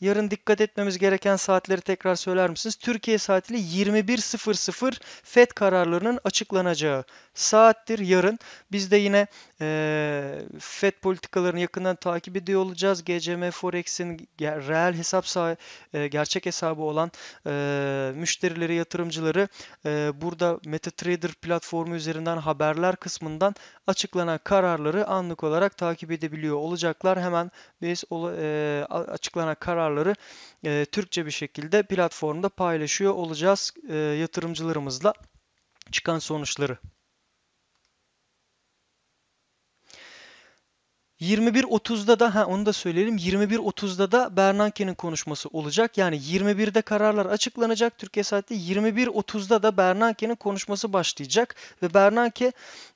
Yarın dikkat etmemiz gereken saatleri tekrar söyler misiniz? Türkiye saatiyle 21.00 FED kararlarının açıklanacağı saattir yarın. Biz de yine e, FED politikalarını yakından takip ediyor olacağız. GCM Forex'in reel hesap sahi, e, gerçek hesabı olan e, müşterileri, yatırımcıları e, burada MetaTrader platformu üzerinden haberler kısmından açıklanan kararları anlık olarak takip edebiliyor olacaklar. Hemen biz e, açıklanan karar kararları e, Türkçe bir şekilde platformda paylaşıyor olacağız e, yatırımcılarımızla çıkan sonuçları. 21.30'da da ha onu da söyleyelim. 21.30'da da Bernanke'nin konuşması olacak. Yani 21'de kararlar açıklanacak Türkiye saati 21.30'da da Bernanke'nin konuşması başlayacak ve Bernanke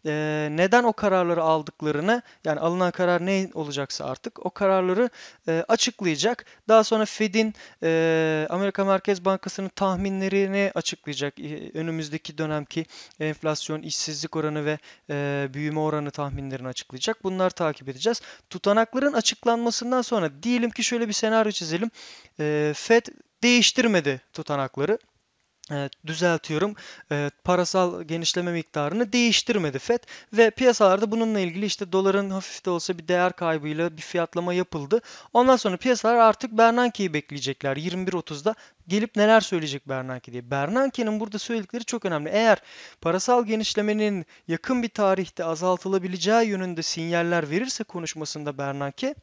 e, neden o kararları aldıklarını yani alınan karar ne olacaksa artık o kararları e, açıklayacak. Daha sonra Fed'in e, Amerika Merkez Bankası'nın tahminlerini açıklayacak. E, önümüzdeki dönemki enflasyon, işsizlik oranı ve e, büyüme oranı tahminlerini açıklayacak. Bunlar takip edeceğiz bakacağız. Tutanakların açıklanmasından sonra diyelim ki şöyle bir senaryo çizelim. E, FED değiştirmedi tutanakları. E, düzeltiyorum e, parasal genişleme miktarını değiştirmedi FED ve piyasalarda bununla ilgili işte doların hafif de olsa bir değer kaybıyla bir fiyatlama yapıldı. Ondan sonra piyasalar artık Bernanke'yi bekleyecekler 21.30'da gelip neler söyleyecek Bernanke diye. Bernanke'nin burada söyledikleri çok önemli. Eğer parasal genişlemenin yakın bir tarihte azaltılabileceği yönünde sinyaller verirse konuşmasında Bernanke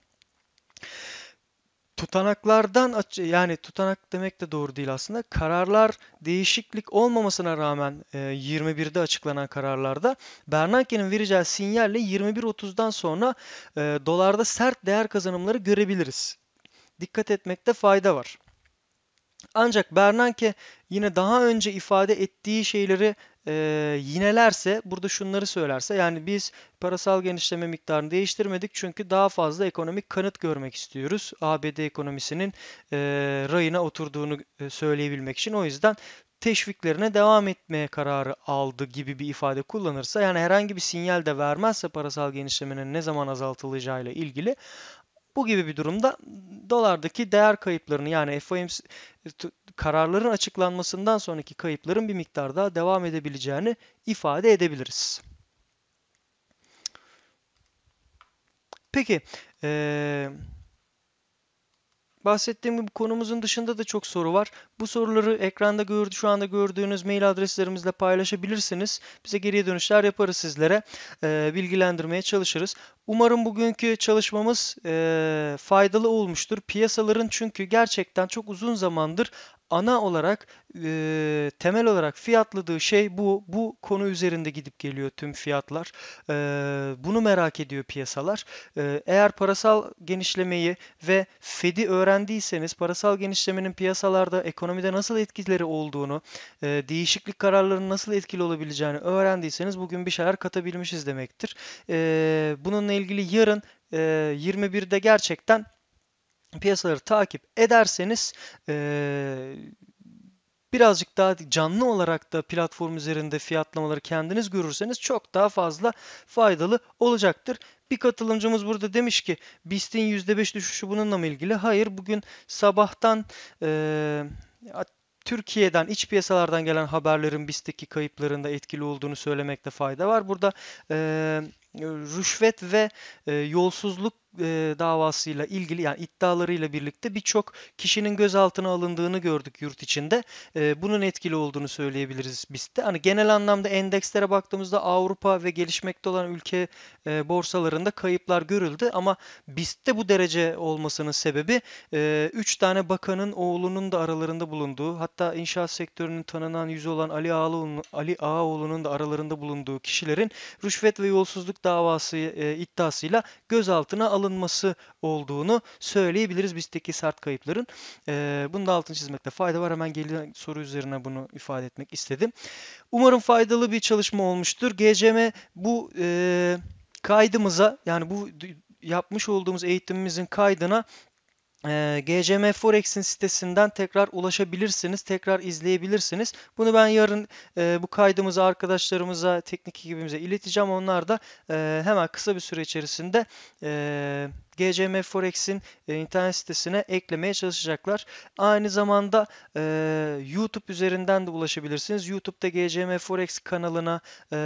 tutanaklardan yani tutanak demek de doğru değil aslında. Kararlar değişiklik olmamasına rağmen e, 21'de açıklanan kararlarda Bernanke'nin vereceği sinyalle 21.30'dan sonra e, dolarda sert değer kazanımları görebiliriz. Dikkat etmekte fayda var. Ancak Bernanke yine daha önce ifade ettiği şeyleri e, yinelerse burada şunları söylerse yani biz parasal genişleme miktarını değiştirmedik çünkü daha fazla ekonomik kanıt görmek istiyoruz. ABD ekonomisinin e, rayına oturduğunu söyleyebilmek için o yüzden teşviklerine devam etmeye kararı aldı gibi bir ifade kullanırsa yani herhangi bir sinyal de vermezse parasal genişlemenin ne zaman azaltılacağıyla ilgili bu gibi bir durumda dolardaki değer kayıplarını yani FOMC kararların açıklanmasından sonraki kayıpların bir miktar daha devam edebileceğini ifade edebiliriz. Peki, ee, Bahsettiğim bu konumuzun dışında da çok soru var. Bu soruları ekranda gördü, şu anda gördüğünüz mail adreslerimizle paylaşabilirsiniz. Bize geriye dönüşler yaparız sizlere. E, bilgilendirmeye çalışırız. Umarım bugünkü çalışmamız e, faydalı olmuştur. Piyasaların çünkü gerçekten çok uzun zamandır ana olarak e, temel olarak fiyatladığı şey bu. Bu konu üzerinde gidip geliyor tüm fiyatlar. E, bunu merak ediyor piyasalar. E, eğer parasal genişlemeyi ve Fed'i öğrendiyseniz parasal genişlemenin piyasalarda ekonomide nasıl etkileri olduğunu, e, değişiklik kararlarının nasıl etkili olabileceğini öğrendiyseniz bugün bir şeyler katabilmişiz demektir. E, bununla ilgili yarın e, 21'de gerçekten piyasaları takip ederseniz ee, birazcık daha canlı olarak da platform üzerinde fiyatlamaları kendiniz görürseniz çok daha fazla faydalı olacaktır. Bir katılımcımız burada demiş ki BIST'in %5 düşüşü bununla mı ilgili? Hayır bugün sabahtan e, Türkiye'den iç piyasalardan gelen haberlerin BIST'teki kayıplarında etkili olduğunu söylemekte fayda var. Burada e, ee, rüşvet ve e, yolsuzluk e, davasıyla ilgili yani iddialarıyla birlikte birçok kişinin gözaltına alındığını gördük yurt içinde. E, bunun etkili olduğunu söyleyebiliriz biz de. Hani genel anlamda endekslere baktığımızda Avrupa ve gelişmekte olan ülke e, borsalarında kayıplar görüldü ama BIST'te bu derece olmasının sebebi 3 e, tane bakanın oğlunun da aralarında bulunduğu hatta inşaat sektörünün tanınan yüzü olan Ali Ağaoğlu'nun Ali Ağaoğlu'nun da aralarında bulunduğu kişilerin rüşvet ve yolsuzluk davası e, iddiasıyla gözaltına alınması olduğunu söyleyebiliriz bizdeki sert kayıpların. E, bunu da altını çizmekte fayda var. Hemen gelen soru üzerine bunu ifade etmek istedim. Umarım faydalı bir çalışma olmuştur. GCM bu e, kaydımıza yani bu yapmış olduğumuz eğitimimizin kaydına GCM Forex'in sitesinden tekrar ulaşabilirsiniz, tekrar izleyebilirsiniz. Bunu ben yarın e, bu kaydımızı arkadaşlarımıza, teknik ekibimize ileteceğim. Onlar da e, hemen kısa bir süre içerisinde e, GCM Forex'in e, internet sitesine eklemeye çalışacaklar. Aynı zamanda e, YouTube üzerinden de ulaşabilirsiniz. YouTube'da GCM Forex kanalına e,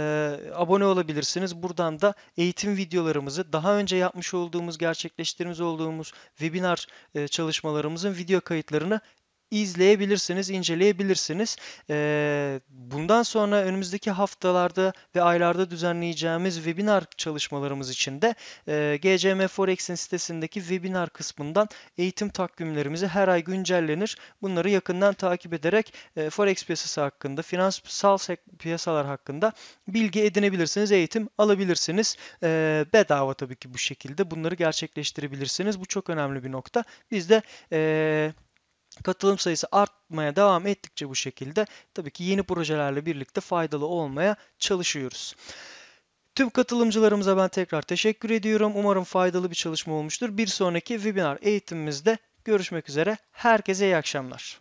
abone olabilirsiniz. Buradan da eğitim videolarımızı, daha önce yapmış olduğumuz, gerçekleştirmiş olduğumuz webinar e, çalışmalarımızın video kayıtlarını izleyebilirsiniz, inceleyebilirsiniz. Ee, bundan sonra önümüzdeki haftalarda ve aylarda düzenleyeceğimiz webinar çalışmalarımız için de e, GCM Forex'in sitesindeki webinar kısmından eğitim takvimlerimizi her ay güncellenir. Bunları yakından takip ederek e, Forex piyasası hakkında, finansal piyasalar hakkında bilgi edinebilirsiniz, eğitim alabilirsiniz. Ee, bedava tabii ki bu şekilde bunları gerçekleştirebilirsiniz. Bu çok önemli bir nokta. Biz de... E, katılım sayısı artmaya devam ettikçe bu şekilde tabii ki yeni projelerle birlikte faydalı olmaya çalışıyoruz. Tüm katılımcılarımıza ben tekrar teşekkür ediyorum. Umarım faydalı bir çalışma olmuştur. Bir sonraki webinar eğitimimizde görüşmek üzere. Herkese iyi akşamlar.